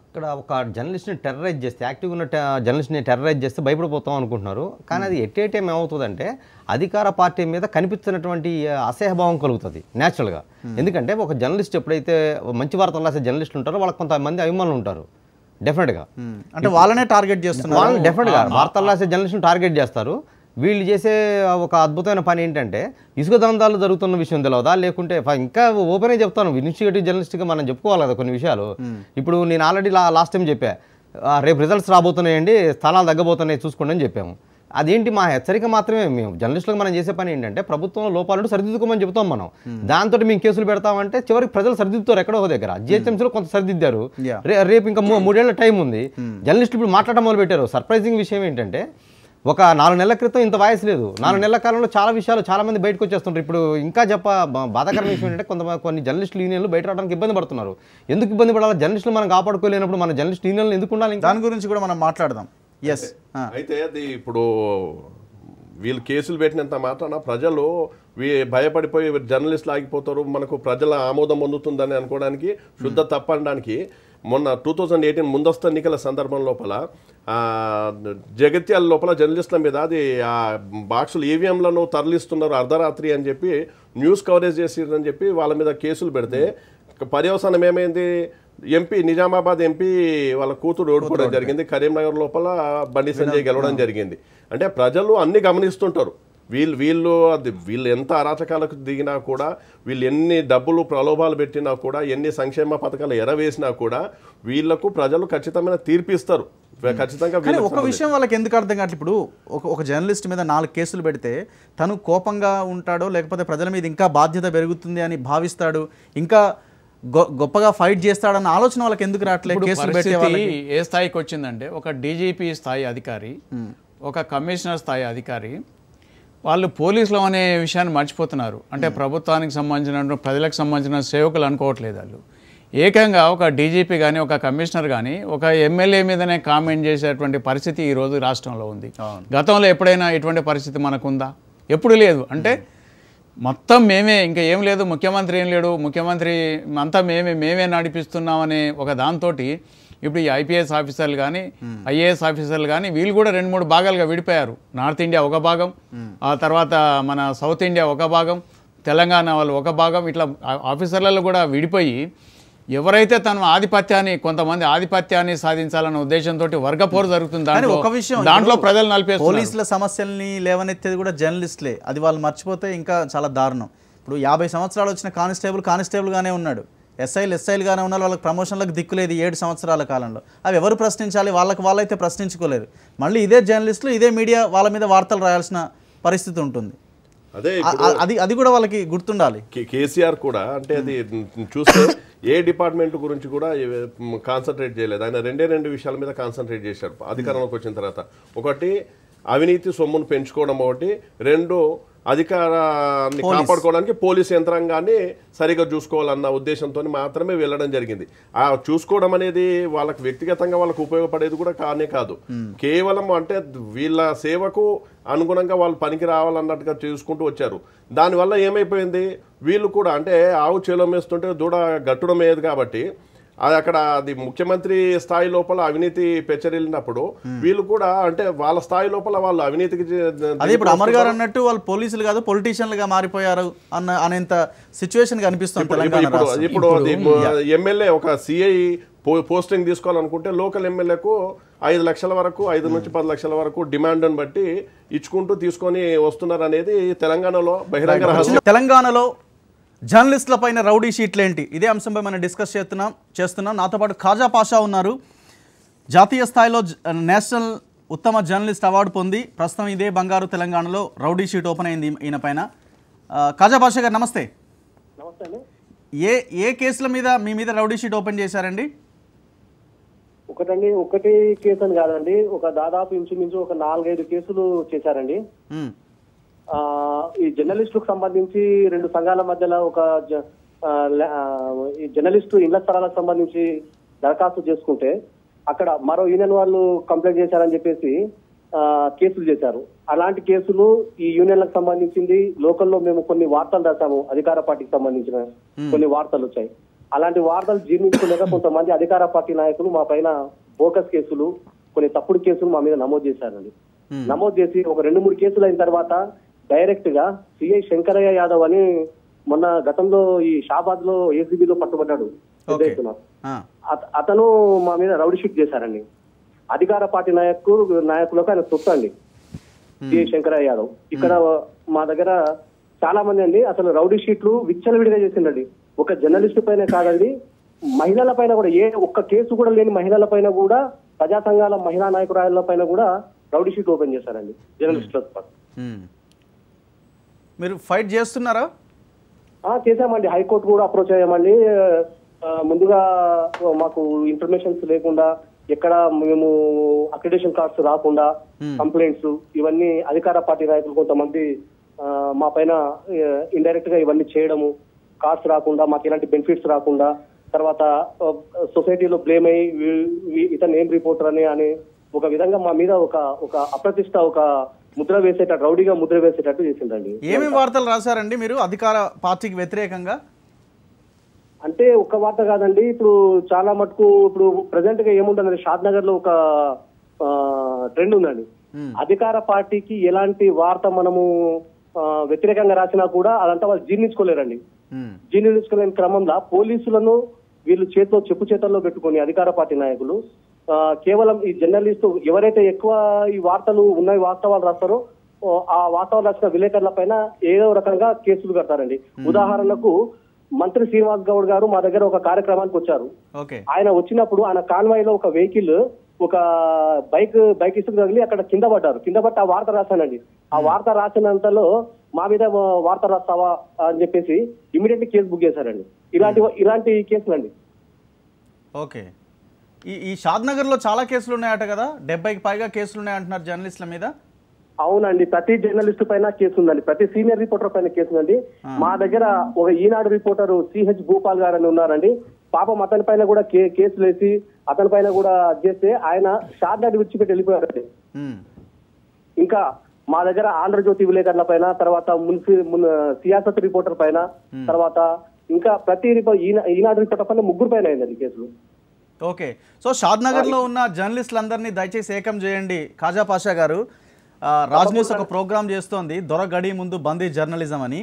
Speaker 5: అక్కడ ఒక జర్నలిస్ట్ని టెర్రరైజ్ చేస్తే యాక్టివ్గా ఉన్న జర్నలిస్ట్ని టెర్రరైజ్ చేస్తే భయపడిపోతాం అనుకుంటున్నారు కానీ అది ఎట్ ఏ టైం ఏమవుతుందంటే అధికార పార్టీ మీద కనిపిస్తున్నటువంటి అసహ్యభావం కలుగుతుంది న్యాచురల్గా hmm. ఎందుకంటే ఒక జర్నలిస్ట్ ఎప్పుడైతే మంచి వార్తలు రాసే జర్నలిస్టులు ఉంటారో వాళ్ళకి కొంతమంది అభిమానులు ఉంటారు డెఫినెట్గా అంటే వాళ్ళనే టార్గెట్ చేస్తున్నారు వాళ్ళు డెఫినెట్గా వార్తలు రాసే జర్నలిస్ట్ టార్గెట్ చేస్తారు వీళ్ళు చేసే ఒక అద్భుతమైన పని ఏంటంటే ఇసుక దందాలు జరుగుతున్న విషయం తెలియదా లేకుంటే ఇంకా ఓపెన్ చెప్తాను ఇనిషియేటివ్ జర్నలిస్ట్గా మనం చెప్పుకోవాలి కదా కొన్ని విషయాలు ఇప్పుడు నేను ఆల్రెడీ లాస్ట్ టైం చెప్పా రేపు రిజల్ట్స్ రాబోతున్నాయండి స్థలాలు తగ్గబోతున్నాయి చూసుకోండి అని చెప్పాము అదేంటి మా హెచ్చరిక మాత్రమే మేము జర్నలిస్టులకు మనం చేసే పని ఏంటంటే ప్రభుత్వంలో లోపాలు సరిదిద్దుకోమని చెబుతాం మనం దాంతో మేము కేసులు పెడతామంటే చివరికి ప్రజలు సరిదిద్దుతారు ఎక్కడో దగ్గర జిహెచ్ఎంసీలో కొంత సరిదిద్దారు రేపు ఇంకా మూడేళ్ల టైం ఉంది జర్నలిస్టులు ఇప్పుడు మాట్లాడడం మొదలు పెట్టారు సర్ప్రైజింగ్ విషయం ఏంటంటే ఒక నాలుగు నెలల క్రితం ఇంత వాయిస్ లేదు నాలుగు నెలల కాలంలో చాలా విషయాలు చాలా మంది బయటకు వచ్చేస్తుంటారు ఇప్పుడు ఇంకా చెప్ప బాధాకరమైన విషయం ఏంటంటే కొంత కొన్ని జర్నలిస్ట్ యూనియన్లు బయట రావడానికి ఇబ్బంది పడుతున్నారు ఎందుకు ఇబ్బంది పడాలి జర్నలిస్టులు మనం కాపాడుకోలేనప్పుడు మన జర్నలిస్ట్ యూనియన్లు ఎందుకు ఉండాలి దాని గురించి కూడా మనం మాట్లాడదాం ఎస్
Speaker 4: ah. అయితే అది ఇప్పుడు వీళ్ళు కేసులు పెట్టినంత మాత్రాన ప్రజలు భయపడిపోయి జర్నలిస్టులు ఆగిపోతారు మనకు ప్రజల ఆమోదం పొందుతుందని అనుకోవడానికి శుద్ధ hmm. తప్పడానికి మొన్న టూ థౌజండ్ ఎయిటీన్ ముందస్తు ఎన్నికల సందర్భం లోపల జగత్యాల లోపల జర్నలిస్టుల మీద అది ఆ బాక్సులు ఈవీఎంలను తరలిస్తున్నారు అర్ధరాత్రి అని చెప్పి న్యూస్ కవరేజ్ చేసిందని చెప్పి వాళ్ళ మీద కేసులు పెడితే hmm. పర్యవసానం ఏమైంది ఎంపీ నిజామాబాద్ ఎంపీ వాళ్ళ కూతురు ఓడిపోవడం జరిగింది కరీంనగర్ లోపల బండి సంజయ్ గెలవడం జరిగింది అంటే ప్రజలు అన్ని గమనిస్తుంటారు వీళ్ళు వీళ్ళు అది వీళ్ళు ఎంత అరాచకాలకు దిగినా కూడా వీళ్ళు ఎన్ని డబ్బులు ప్రలోభాలు పెట్టినా కూడా ఎన్ని సంక్షేమ పథకాలు ఎరవేసినా కూడా వీళ్లకు ప్రజలు ఖచ్చితమైన తీర్పిస్తారు ఖచ్చితంగా ఒక విషయం
Speaker 2: వాళ్ళకి ఎందుకు అర్థం కాదు ఇప్పుడు ఒక ఒక జర్నలిస్ట్ మీద నాలుగు కేసులు పెడితే తను కోపంగా ఉంటాడో లేకపోతే ప్రజల మీద ఇంకా బాధ్యత పెరుగుతుంది అని భావిస్తాడు ఇంకా గొప్పగా ఫైట్ చేస్తాడన్న ఆలోచన వాళ్ళకి ఎందుకు రావట్లేదు కేసు
Speaker 3: ఏ స్థాయికి వచ్చిందంటే ఒక డీజీపీ స్థాయి అధికారి ఒక కమిషనర్ స్థాయి అధికారి వాళ్ళు పోలీసులు అనే విషయాన్ని మర్చిపోతున్నారు అంటే ప్రభుత్వానికి సంబంధించిన ప్రజలకు సంబంధించిన సేవకులు అనుకోవట్లేదు వాళ్ళు ఏకంగా ఒక డీజీపీ కానీ ఒక కమిషనర్ కానీ ఒక ఎమ్మెల్యే మీదనే కామెంట్ చేసేటువంటి పరిస్థితి ఈరోజు రాష్ట్రంలో ఉంది గతంలో ఎప్పుడైనా ఇటువంటి పరిస్థితి మనకుందా ఎప్పుడు లేదు అంటే మొత్తం మేమే ఇంకా ఏం లేదు ముఖ్యమంత్రి ఏం లేడు ముఖ్యమంత్రి అంతా మేమే మేమే నడిపిస్తున్నామనే ఒక దాంతో ఇప్పుడు ఈ ఐపీఎస్ ఆఫీసర్లు కానీ ఐఏఎస్ ఆఫీసర్లు కానీ వీళ్ళు కూడా రెండు మూడు భాగాలుగా విడిపోయారు నార్త్ ఇండియా ఒక భాగం ఆ తర్వాత మన సౌత్ ఇండియా ఒక భాగం తెలంగాణ వాళ్ళు ఒక భాగం ఇట్లా ఆఫీసర్లలో కూడా విడిపోయి ఎవరైతే తన ఆధిపత్యాన్ని కొంతమంది ఆధిపత్యాన్ని సాధించాలన్న ఉద్దేశంతో వర్గపోరు జరుగుతుంది ఒక విషయం దాంట్లో ప్రజలు నలిపే పోలీసుల
Speaker 2: సమస్యల్ని లేవనెత్తేది కూడా జర్నలిస్టులే అది వాళ్ళు మర్చిపోతే ఇంకా చాలా దారుణం ఇప్పుడు యాభై సంవత్సరాలు వచ్చిన కానిస్టేబుల్ కానిస్టేబుల్గానే ఉన్నాడు ఎస్ఐలు ఎస్ఐలుగానే ఉన్నారు వాళ్ళకి ప్రమోషన్లకు దిక్కులేదు ఏడు సంవత్సరాల కాలంలో అవి ఎవరు ప్రశ్నించాలి వాళ్ళకి వాళ్ళైతే ప్రశ్నించుకోలేరు మళ్ళీ ఇదే జర్నలిస్టులు ఇదే మీడియా వాళ్ళ మీద వార్తలు రాయాల్సిన పరిస్థితి ఉంటుంది
Speaker 4: అదే అది అది కూడా వాళ్ళకి గుర్తుండాలి కేసీఆర్ కూడా అంటే అది చూస్తే ఏ డిపార్ట్మెంట్ గురించి కూడా కాన్సన్ట్రేట్ చేయలేదు ఆయన రెండే రెండు విషయాల మీద కాన్సన్ట్రేట్ చేశారు అధికారంలోకి వచ్చిన తర్వాత ఒకటి అవినీతి సొమ్మును పెంచుకోవడం ఒకటి రెండు అధికారాన్ని కాపాడుకోవడానికి పోలీస్ యంత్రాంగాన్ని సరిగా చూసుకోవాలన్న ఉద్దేశంతో మాత్రమే వెళ్ళడం జరిగింది ఆ చూసుకోవడం అనేది వాళ్ళకి వ్యక్తిగతంగా వాళ్ళకు ఉపయోగపడేది కూడా కానే కాదు కేవలం అంటే వీళ్ళ సేవకు అనుగుణంగా వాళ్ళు పనికి రావాలన్నట్టుగా చూసుకుంటూ వచ్చారు దానివల్ల ఏమైపోయింది వీళ్ళు కూడా అంటే ఆవు చేలో మేస్తుంటే దూడ గట్టుడమయ్యేది కాబట్టి అది అక్కడ అది ముఖ్యమంత్రి స్థాయి లోపల అవినీతి పెచ్చరిల్లినప్పుడు hmm. వీళ్ళు కూడా అంటే వాళ్ళ స్థాయి లోపల వాళ్ళు అవినీతికి అదే ఇప్పుడు అమర్ గారు
Speaker 2: అన్నట్టు వాళ్ళు పోలీసులు కాదు పొలిటీషియన్లుగా మారిపోయారు అన్న అనేంత సిచ్యువేషన్ అనిపిస్తుంది ఇప్పుడు
Speaker 4: ఎమ్మెల్యే ఒక సిఐ పోస్టింగ్ తీసుకోవాలనుకుంటే లోకల్ ఎమ్మెల్యేకు ఐదు లక్షల వరకు ఐదు నుంచి hmm. పది లక్షల వరకు డిమాండ్ను బట్టి ఇచ్చుకుంటూ తీసుకొని వస్తున్నారు అనేది తెలంగాణలో బహిరంగ తెలంగాణలో జర్నలిస్టుల పైన రౌడీ
Speaker 2: షీట్లు ఏంటి ఇదే అంశంపై మనం డిస్కస్ చేస్తున్నాం చేస్తున్నాం నాతో పాటు ఖాజా పాషా ఉన్నారు జాతీయ స్థాయిలో నేషనల్ ఉత్తమ జర్నలిస్ట్ అవార్డు పొంది ప్రస్తుతం ఇదే బంగారు తెలంగాణలో రౌడీ షీట్ ఓపెన్ అయింది ఈయన పైన ఖాజా పాషా గారు నమస్తే ఏ ఏ కేసుల మీద మీ మీద రౌడీ షీట్ ఓపెన్ చేశారండి
Speaker 6: ఒకటండి ఒకటి కేసు అని కాదండి ఒక దాదాపు ఇంచుమించు ఒక నాలుగైదు కేసులు చేశారండి ఈ జర్నలిస్టులకు సంబంధించి రెండు సంఘాల మధ్యలో ఒక ఈ జర్నలిస్టు ఇళ్ల స్థలాలకు సంబంధించి దరఖాస్తు చేసుకుంటే అక్కడ మరో యూనియన్ వాళ్ళు కంప్లైంట్ చేశారని చెప్పేసి కేసులు చేశారు అలాంటి కేసులు ఈ యూనియన్లకు సంబంధించింది లోకల్లో మేము కొన్ని వార్తలు రాసాము అధికార పార్టీకి సంబంధించిన కొన్ని వార్తలు వచ్చాయి అలాంటి వార్తలు జీర్ణించుకోలేక కొంతమంది అధికార పార్టీ నాయకులు మా పైన బోకస్ కేసులు కొన్ని తప్పుడు కేసులు మా మీద నమోదు చేశారండి నమోదు చేసి ఒక రెండు మూడు కేసులు అయిన తర్వాత డైరెక్ట్ గా సిఐ శంకరయ్య యాదవ్ అని మొన్న గతంలో ఈ షాబాద్ లో ఏసీబీ లో పట్టుబడ్డాడు అతను మా మీద రౌడీ షూట్ చేశారండి అధికార పార్టీ నాయకులు నాయకులకు ఆయన తొత్తు అండి సిఐ శంకరయ్య యాదవ్ ఇక్కడ మా దగ్గర చాలా మంది అండి అసలు రౌడీ షీట్లు విచ్చలవిడిగా చేసిందండి ఒక జర్నలిస్ట్ పైన కాదండి మహిళల పైన కూడా ఏ ఒక్క కేసు కూడా లేని మహిళల పైన కూడా ప్రజా సంఘాల మహిళా నాయకురాయల పైన కూడా రౌడీ షీట్ ఓపెన్ చేశారండి
Speaker 1: జర్నలిస్టులతో పాటు
Speaker 2: మీరు ఫైట్ చేస్తున్నారా
Speaker 6: చేసామండి హైకోర్టు కూడా అప్రోచ్ అయ్యామండి ముందుగా మాకు ఇన్ఫర్మేషన్స్ లేకుండా ఎక్కడ మేము అక్రిడేషన్ కార్డ్స్ రాకుండా hmm. కంప్లైంట్స్ ఇవన్నీ అధికార పార్టీ నాయకులు కొంతమంది మా పైన ఇండైరెక్ట్ గా ఇవన్నీ చేయడము కార్డ్స్ రాకుండా మాకు ఎలాంటి బెనిఫిట్స్ రాకుండా తర్వాత సొసైటీలో బ్లేమ్ అయ్యి ఇతను ఏం రిపోర్టర్ అని అని ఒక విధంగా మా మీద ఒక ఒక అప్రతిష్ట ఒక ముద్ర వేసేటట్టు రౌడీగా ముద్ర వేసేటట్టు చేసిందండి ఏమేమి
Speaker 2: వార్తలు రాశారండి మీరు అధికార పార్టీకి వ్యతిరేకంగా
Speaker 6: అంటే ఒక వార్త కాదండి ఇప్పుడు చాలా మటుకు ఇప్పుడు ప్రజెంట్ గా ఏముందండి షాద్ నగర్ లో ఒక ట్రెండ్ ఉందండి అధికార పార్టీకి ఎలాంటి వార్త మనము వ్యతిరేకంగా రాసినా కూడా అదంతా వాళ్ళు జీర్ణించుకోలేరండి జీర్ణించుకోలేని క్రమంలో పోలీసులను వీళ్ళు చేతిలో చెప్పు చేతల్లో పెట్టుకొని అధికార పార్టీ నాయకులు కేవలం ఈ జర్నలిస్ట్ ఎవరైతే ఎక్కువ ఈ వార్తలు ఉన్నాయి వాస్తవాలు రాస్తారో ఆ వాస్తవాలు రాసిన విలేకరుల పైన ఏదో రకంగా కేసులు కడతారండి ఉదాహరణకు మంత్రి శ్రీనివాస్ గౌడ్ గారు మా దగ్గర ఒక కార్యక్రమానికి వచ్చారు ఆయన వచ్చినప్పుడు ఆయన కాన్వాయ్ లో ఒక వెహికల్ ఒక బైక్ బైక్ ఇసుకు తగిలి అక్కడ కింద పడ్డారు కింద పట్టి ఆ వార్త రాశానండి ఆ వార్త రాసినంతలో మా మీద వార్త రాస్తావా అని చెప్పేసి ఇమీడియట్ కేసు బుక్ చేశారండి ఇలాంటి ఇలాంటి అండి
Speaker 2: ఓకే ఈ ఈ లో చాలా కేసులు ఉన్నాయట కదా డెబ్బైకి పైగా కేసులు ఉన్నాయంటున్నారు జర్నలిస్టుల మీద
Speaker 6: అవునండి ప్రతి జర్నలిస్ట్ పైన కేసు ఉందండి ప్రతి సీనియర్ రిపోర్టర్ పైన కేసు ఉందండి మా దగ్గర ఒక ఈనాడు రిపోర్టర్ సిహెచ్ భూపాల్ గారు అని ఉన్నారండి పాపం అతని పైన కూడా కేసులు వేసి అతని పైన కూడా చేస్తే ఆయన షార్ట్ నైట్ విడిచిపెట్టి వెళ్ళిపోయారండి ఇంకా మా దగ్గర ఆంధ్రజ్యోతి విలేకరుల పైన తర్వాత మున్సి సియాసత్ రిపోర్టర్ పైన తర్వాత ఇంకా ప్రతి రిపోర్ట్ ఈనాడు రిపోర్టర్ పైన ముగ్గురు పైన అయిందండి కేసులు
Speaker 2: ఓకే సో షాద్ లో ఉన్న జర్నలిస్టులందరినీ దయచేసి ఏకం చేయండి ఖాజా పాషా గారు రాజ్ న్యూస్ ఒక ప్రోగ్రామ్ చేస్తోంది దొరగడి ముందు బందీ జర్నలిజం అని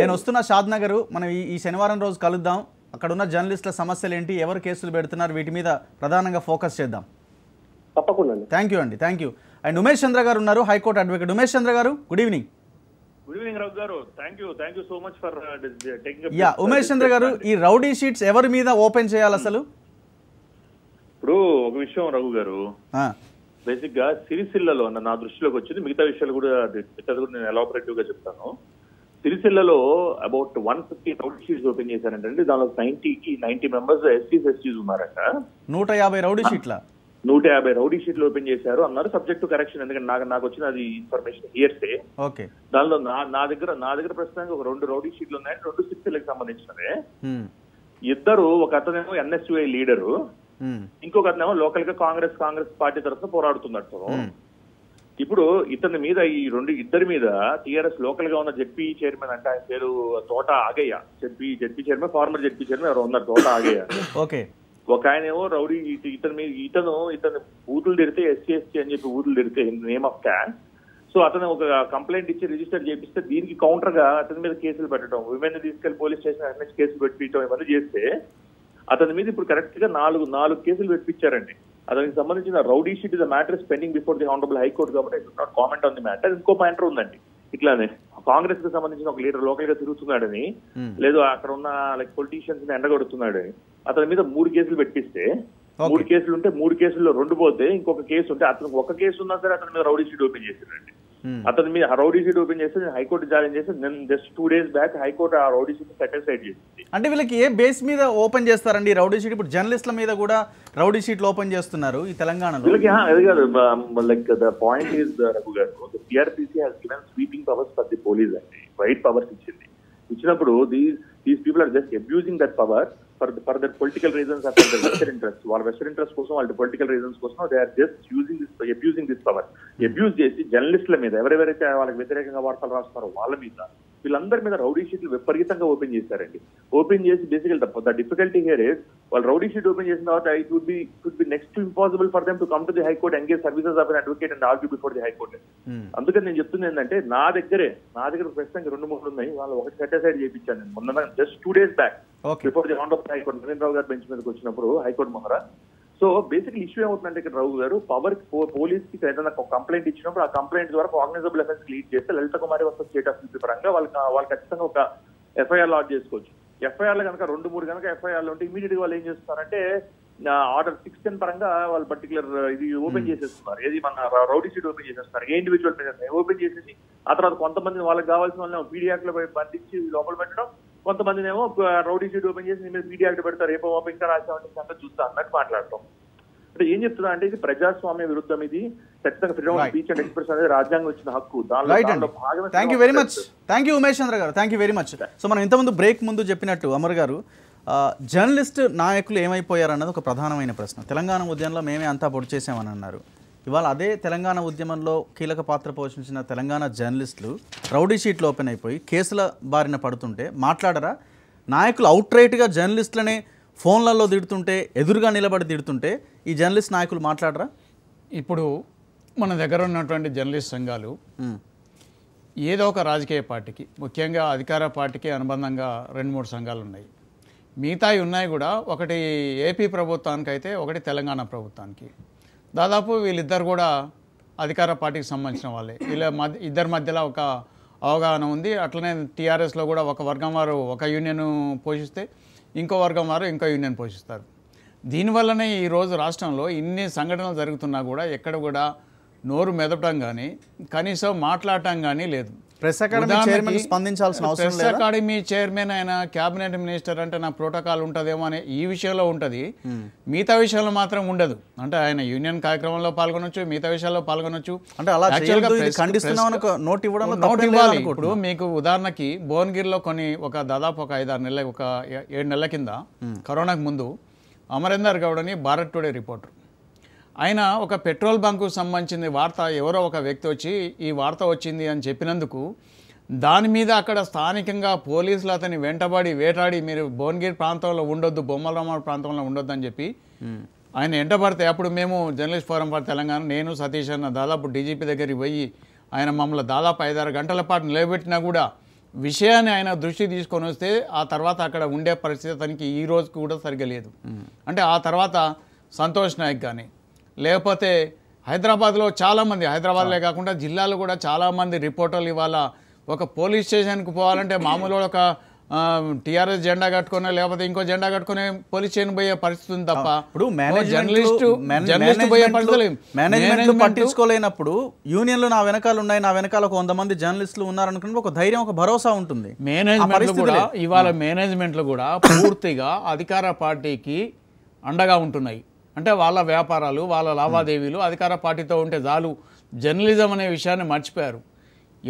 Speaker 2: నేను వస్తున్న షాద్ నగర్ మనం ఈ శనివారం రోజు కలుద్దాం అక్కడ ఉన్న జర్నలిస్టుల సమస్యలు ఏంటి ఎవరు కేసులు పెడుతున్నారు వీటి మీద ప్రధానంగా ఫోకస్ చేద్దాం తప్పకుండా థ్యాంక్ యూ అండి thank you and Umesh Chandra గారు ఉన్నారు హైకోర్టు అడ్వకేట్ ఉమేష్ చంద్ర గారు good evening
Speaker 7: good evening Rao గారు thank you thank you so much for ya Umesh Chandra
Speaker 2: గారు ఈ రౌడీ షీట్స్ ఎవరి మీద ఓపెన్ చేయాలి అసలు
Speaker 7: ఇప్పుడు ఒక విషయం రఘు గారు బేసిక్ గా సిరిసిల్లలో నా దృష్టిలోకి వచ్చింది మిగతా విషయాలు కూడా నేను ఎలాబరేటివ్ గా చెప్తాను సిరిసిల్లలో about one fifty rowdy sheets open చేశారంటే దానిలో నైన్టీకి నైన్టీ మెంబర్స్ ఎస్సీస్ ఎస్టీస్ ఉన్నారట
Speaker 2: నూట యాభై రౌడీ షీట్ల
Speaker 7: నూట యాభై రౌడీ షీట్లు ఓపెన్ చేశారు అన్నారు సబ్జెక్ట్ కరెక్షన్ ఎందుకంటే నాకు నాకు వచ్చిన అది ఇన్ఫర్మేషన్ ఇయర్సే ఓకే దానిలో నా నా దగ్గర నా దగ్గర ప్రస్తుతానికి ఒక రెండు రౌడీ షీట్లు ఉన్నాయి రెండు సిరిసిల్లకి సంబంధించినవే ఇద్దరు ఒక అతనేమో ఎన్ఎస్యుఐ లీడరు ఇంకొక ఏమో లోకల్ గా కాంగ్రెస్ కాంగ్రెస్ పార్టీ తరఫున పోరాడుతున్నాడు తను hmm. ఇప్పుడు ఇతని మీద ఈ రెండు ఇద్దరి మీద టీఆర్ఎస్ లోకల్ గా ఉన్న జడ్పీ చైర్మన్ అంటే ఆయన పేరు Thota Agaiah ZP ZP chairman former ZP chairman ఎవరు ఉన్నారు తోట ఆగయ్య ఓకే ఒక ఆయన ఏమో రౌడీ ఇతని మీద ఇతను ఇతను ఊతులు తిడితే ఎస్సీ ఎస్టీ అని చెప్పి ఊతులు తిడితే నేమ్ ఆఫ్ క్యాన్ సో అతను ఒక కంప్లైంట్ ఇచ్చి రిజిస్టర్ చేపిస్తే దీనికి కౌంటర్ గా అతని మీద కేసులు పెట్టడం విమెన్ తీసుకెళ్లి పోలీస్ స్టేషన్ అన్ని కేసులు పెట్టి ఇవన్నీ చేస్తే అతని మీద ఇప్పుడు కరెక్ట్ గా నాలుగు నాలుగు కేసులు పెట్టించారండి అతనికి సంబంధించిన rowdy sheet is matter spending before the honourable high court కాబట్టి it not comment on the matter ఇంకో మ్యాటర్ ఉందండి ఇట్లానే కాంగ్రెస్ కి సంబంధించిన ఒక లీడర్ లోకల్ గా తిరుగుతున్నాడని hmm. లేదు అక్కడ ఉన్న లైక్ పొలిటీషియన్స్ ని ఎండగొడుతున్నాడని అతని మీద మూడు కేసులు పెట్టిస్తే మూడు కేసులు ఉంటే మూడు కేసుల్లో రెండు పోతే ఇంకొక కేసు ఉంటే అతనికి ఒక కేసు ఉన్నా సరే అతని మీద రౌడీ షీట్ ఓపెన్ చేసిందండి Hmm. అతను మీద రౌడీ సీట్ ఓపెన్ చేస్తే హైకోర్టు జాయిన్ చేస్తే నేను just two days back high court ఆ రౌడీ సీట్ సాటిస్ఫైడ్ చేసింది
Speaker 2: అంటే వీళ్ళకి ఏ బేస్ మీద ఓపెన్ చేస్తారండి రౌడీ షీట్ ఇప్పుడు జర్నలిస్ట్ల మీద కూడా రౌడీ షీట్లు ఓపెన్ చేస్తున్నారు ఈ తెలంగాణలో వీళ్ళకి అది
Speaker 7: కాదు like the point is Raghu గారు CrPC has given sweeping powers for the police అండి వైట్ పవర్స్ ఇచ్చింది ఇచ్చినప్పుడు these these people are just abusing that power for for their political reasons and for vested interest వాళ్ళ vested interest కోసం వాళ్ళ political reasons కోసం they are just using this abusing this power abuse చేసి జర్నలిస్టుల మీద ఎవరెవరైతే వాళ్ళకి వ్యతిరేకంగా వార్తలు రాస్తారో వాళ్ళ మీద వీళ్ళందరి మీద రౌడీ షీట్లు విపరీతంగా ఓపెన్ చేశారండి ఓపెన్ చేసి basically the difficulty here is వాళ్ళు రౌడీ షీట్ ఓపెన్ చేసిన తర్వాత it would be could be next impossible for them to come to the high court engage services of advocate and argue before the high court అందుకని నేను చెప్తుంది ఏంటంటే నా దగ్గరే నా దగ్గర ప్రస్తుతానికి రెండు మూడు ఉన్నాయి వాళ్ళు ఒకటి సెట్ అసైడ్ చేయించాను నేను మొన్న just two days back before the on of high court Narendra Rao గారు బెంచ్ మీదకి వచ్చినప్పుడు హైకోర్టు మొహరా సో బేసిక్ ఇష్యూ ఏమవుతుందంటే ఇక్కడ రావు గారు పవర్ పోలీస్ కి ఏదైనా కంప్లైంట్ ఇచ్చినప్పుడు ఆ కంప్లైంట్ ద్వారా ఆర్గనైజబుల్ ఎఫెన్స్ లీడ్ చేస్తే లలిత కుమారి వస్తే స్టేట్ ఆఫీస్ పరంగా వాళ్ళకి వాళ్ళు ఖచ్చితంగా ఒక ఎఫ్ఐఆర్ లాడ్ చేసుకోవచ్చు ఎఫ్ఐఆర్ లో కనుక రెండు మూడు కనుక లో ఉంటే ఇమీడియట్ వాళ్ళు ఏం చేస్తున్నారంటే ఆర్డర్ సిక్స్ టెన్ పరంగా వాళ్ళు పర్టికులర్ ఇది ఓపెన్ hmm. చేసేస్తున్నారు ఏది మన రౌడీ సీట్ ఓపెన్ చేసేస్తున్నారు ఏ ఇండివిజువల్ ఓపెన్ చేసేసి ఆ తర్వాత కొంతమంది వాళ్ళకి కావాల్సిన వాళ్ళని పీడియాక్ లో బంధించి లోపల పెట్టడం కొంతమందినేమో రౌడీ షీట్ ఓపెన్ చేసి మీద మీడియా పెడతారు రేపు ఓపెన్ రాసామని అంతా చూస్తా అన్నట్టు మాట్లాడతాం అంటే ఏం చెప్తున్నా అంటే ఇది ప్రజాస్వామ్య విరుద్ధం ఇది ఖచ్చితంగా freedom of speech and express అనేది రాజ్యాంగం ఇచ్చిన హక్కు దానిలో thank you very much
Speaker 2: thank you Umesh Chandra గారు thank you very much so మనం ఇంతకుముందు బ్రేక్ ముందు చెప్పినట్టు అమర్ గారు జర్నలిస్ట్ నాయకులు ఏమైపోయారు అన్నది ఒక ప్రధానమైన ప్రశ్న తెలంగాణ ఉద్యమంలో మేమే అంతా పొడి చేసామని అన్నారు ఇవాళ అదే తెలంగాణ ఉద్యమంలో కీలక పాత్ర పోషించిన తెలంగాణ జర్నలిస్టులు రౌడీ షీట్లు ఓపెన్ అయిపోయి కేసుల బారిన పడుతుంటే మాట్లాడరా నాయకులు అవుట్రైట్గా జర్నలిస్టులనే ఫోన్లలో తిడుతుంటే ఎదురుగా నిలబడి తిడుతుంటే ఈ జర్నలిస్ట్ నాయకులు
Speaker 3: మాట్లాడరా ఇప్పుడు మన దగ్గర ఉన్నటువంటి జర్నలిస్ట్ సంఘాలు ఏదో ఒక రాజకీయ పార్టీకి ముఖ్యంగా అధికార పార్టీకి అనుబంధంగా రెండు మూడు సంఘాలు ఉన్నాయి మిగతాయి ఉన్నాయి కూడా ఒకటి ఏపీ ప్రభుత్వానికి అయితే ఒకటి తెలంగాణ ప్రభుత్వానికి దాదాపు వీళ్ళిద్దరు కూడా అధికార పార్టీకి సంబంధించిన వాళ్ళే వీళ్ళ మధ్య ఇద్దరి మధ్యలో ఒక అవగాహన ఉంది అట్లనే టీఆర్ఎస్లో కూడా ఒక వర్గం వారు ఒక యూనియన్ పోషిస్తే ఇంకో వర్గం వారు ఇంకో యూనియన్ పోషిస్తారు దీనివల్లనే ఈరోజు రాష్ట్రంలో ఇన్ని సంఘటనలు జరుగుతున్నా కూడా ఎక్కడ కూడా నోరు మెదపడం కానీ కనీసం మాట్లాడటం కానీ లేదు ప్రెస్ అకాడమీ చైర్మన్ స్పందించాల్సిన అవసరం ప్రెస్ అకాడమీ చైర్మన్ అయినా క్యాబినెట్ మినిస్టర్ అంటే నా ప్రోటోకాల్ ఉంటుందేమో అనే ఈ విషయంలో ఉంటుంది మిగతా విషయంలో మాత్రం ఉండదు అంటే ఆయన యూనియన్ కార్యక్రమంలో పాల్గొనొచ్చు మిగతా విషయాల్లో పాల్గొనొచ్చు అంటే ఇవ్వాలి ఇప్పుడు మీకు ఉదాహరణకి భువనగిరిలో కొన్ని ఒక దాదాపు ఒక ఐదు ఆరు నెలల ఒక ఏడు నెలల కింద కరోనాకు ముందు అమరేందర్ గౌడ్ అని భారత్ టుడే రిపోర్టర్ ఆయన ఒక పెట్రోల్ బంకు సంబంధించిన వార్త ఎవరో ఒక వ్యక్తి వచ్చి ఈ వార్త వచ్చింది అని చెప్పినందుకు దాని మీద అక్కడ స్థానికంగా పోలీసులు అతని వెంటబడి వేటాడి మీరు భువనగిరి ప్రాంతంలో ఉండొద్దు బొమ్మలరామ ప్రాంతంలో ఉండొద్దు అని చెప్పి ఆయన వెంటబడితే అప్పుడు మేము జర్నలిస్ట్ ఫోరం ఫర్ తెలంగాణ నేను సతీష్ అన్న దాదాపు డీజీపీ దగ్గరికి పోయి ఆయన మమ్మల్ని దాదాపు ఐదారు గంటల పాటు నిలబెట్టినా కూడా విషయాన్ని ఆయన దృష్టి తీసుకొని వస్తే ఆ తర్వాత అక్కడ ఉండే పరిస్థితి అతనికి ఈ రోజు కూడా సరిగ్గా లేదు అంటే ఆ తర్వాత సంతోష్ నాయక్ కానీ లేకపోతే హైదరాబాద్లో చాలామంది హైదరాబాద్లే కాకుండా జిల్లాలో కూడా చాలామంది రిపోర్టర్లు ఇవాళ ఒక పోలీస్ స్టేషన్కి పోవాలంటే మామూలు ఒక టీఆర్ఎస్ జెండా కట్టుకునే లేకపోతే ఇంకో జెండా కట్టుకునే పోలీస్ స్టేషన్ పోయే పరిస్థితి ఉంది తప్ప ఇప్పుడు
Speaker 2: జర్నలిస్ట్ జర్నలిస్ట్ పోయే పరిస్థితులు మేనేజ్మెంట్ పట్టించుకోలేనప్పుడు యూనియన్లు నా వెనకాల ఉన్నాయి నా వెనకాల ఒక వంద మంది జర్నలిస్టులు ఉన్నారనుకుంటే ఒక ధైర్యం ఒక భరోసా ఉంటుంది మేనేజ్మెంట్ కూడా ఇవాళ
Speaker 3: మేనేజ్మెంట్లు కూడా పూర్తిగా అధికార పార్టీకి అండగా ఉంటున్నాయి అంటే వాళ్ళ వ్యాపారాలు వాళ్ళ లావాదేవీలు అధికార పార్టీతో ఉంటే చాలు జర్నలిజం అనే విషయాన్ని మర్చిపోయారు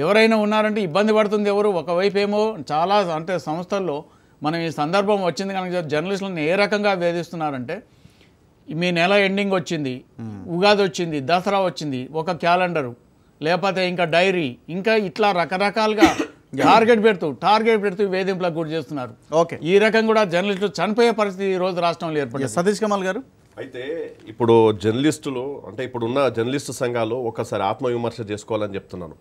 Speaker 3: ఎవరైనా ఉన్నారంటే ఇబ్బంది పడుతుంది ఎవరు ఒకవైపు ఏమో చాలా అంటే సంస్థల్లో మనం ఈ సందర్భం వచ్చింది కనుక జర్నలిస్టులను ఏ రకంగా వేధిస్తున్నారంటే మీ నెల ఎండింగ్ వచ్చింది ఉగాది వచ్చింది దసరా వచ్చింది ఒక క్యాలెండరు లేకపోతే ఇంకా డైరీ ఇంకా ఇట్లా రకరకాలుగా టార్గెట్ పెడుతూ టార్గెట్ పెడుతూ వేధింపులకు గురి చేస్తున్నారు ఓకే ఈ రకం కూడా జర్నలిస్టులు చనిపోయే పరిస్థితి ఈ రోజు రాష్ట్రంలో ఏర్పడింది సతీష్ కమల్ గారు అయితే
Speaker 4: ఇప్పుడు జర్నలిస్టులు అంటే ఇప్పుడున్న జర్నలిస్టు సంఘాలు ఒకసారి ఆత్మవిమర్శ చేసుకోవాలని చెప్తున్నాను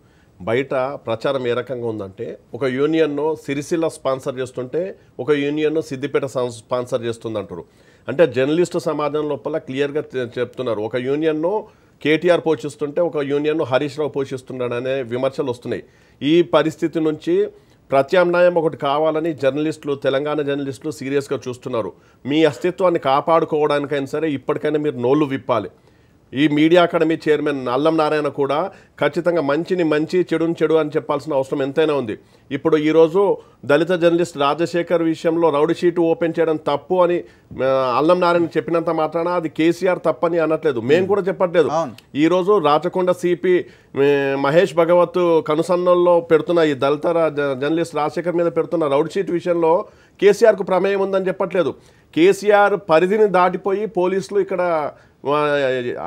Speaker 4: బయట ప్రచారం ఏ రకంగా ఉందంటే ఒక యూనియన్ను సిరిసిల్ల స్పాన్సర్ చేస్తుంటే ఒక యూనియన్ను సిద్దిపేట స్పాన్సర్ చేస్తుంది అంటారు అంటే జర్నలిస్టు సమాజం లోపల క్లియర్గా చెప్తున్నారు ఒక యూనియన్ను కేటీఆర్ పోషిస్తుంటే ఒక యూనియన్ను హరీష్ రావు పోషిస్తున్నాడు అనే విమర్శలు వస్తున్నాయి ఈ పరిస్థితి నుంచి ప్రత్యామ్నాయం ఒకటి కావాలని జర్నలిస్టులు తెలంగాణ జర్నలిస్టులు సీరియస్గా చూస్తున్నారు మీ అస్తిత్వాన్ని కాపాడుకోవడానికైనా సరే ఇప్పటికైనా మీరు నోళ్ళు విప్పాలి ఈ మీడియా అకాడమీ చైర్మన్ అల్లం నారాయణ కూడా ఖచ్చితంగా మంచిని మంచి చెడుని చెడు అని చెప్పాల్సిన అవసరం ఎంతైనా ఉంది ఇప్పుడు ఈరోజు దళిత జర్నలిస్ట్ రాజశేఖర్ విషయంలో రౌడీ షీటు ఓపెన్ చేయడం తప్పు అని అల్లం నారాయణ చెప్పినంత మాత్రాన అది కేసీఆర్ తప్పని అనట్లేదు మేము కూడా చెప్పట్లేదు ఈరోజు రాచకొండ సిపి మహేష్ భగవత్ కనుసన్నల్లో పెడుతున్న ఈ దళిత జర్నలిస్ట్ రాజశేఖర్ మీద పెడుతున్న రౌడ్ షీట్ విషయంలో కేసీఆర్కు ప్రమేయం ఉందని చెప్పట్లేదు కేసీఆర్ పరిధిని దాటిపోయి పోలీసులు ఇక్కడ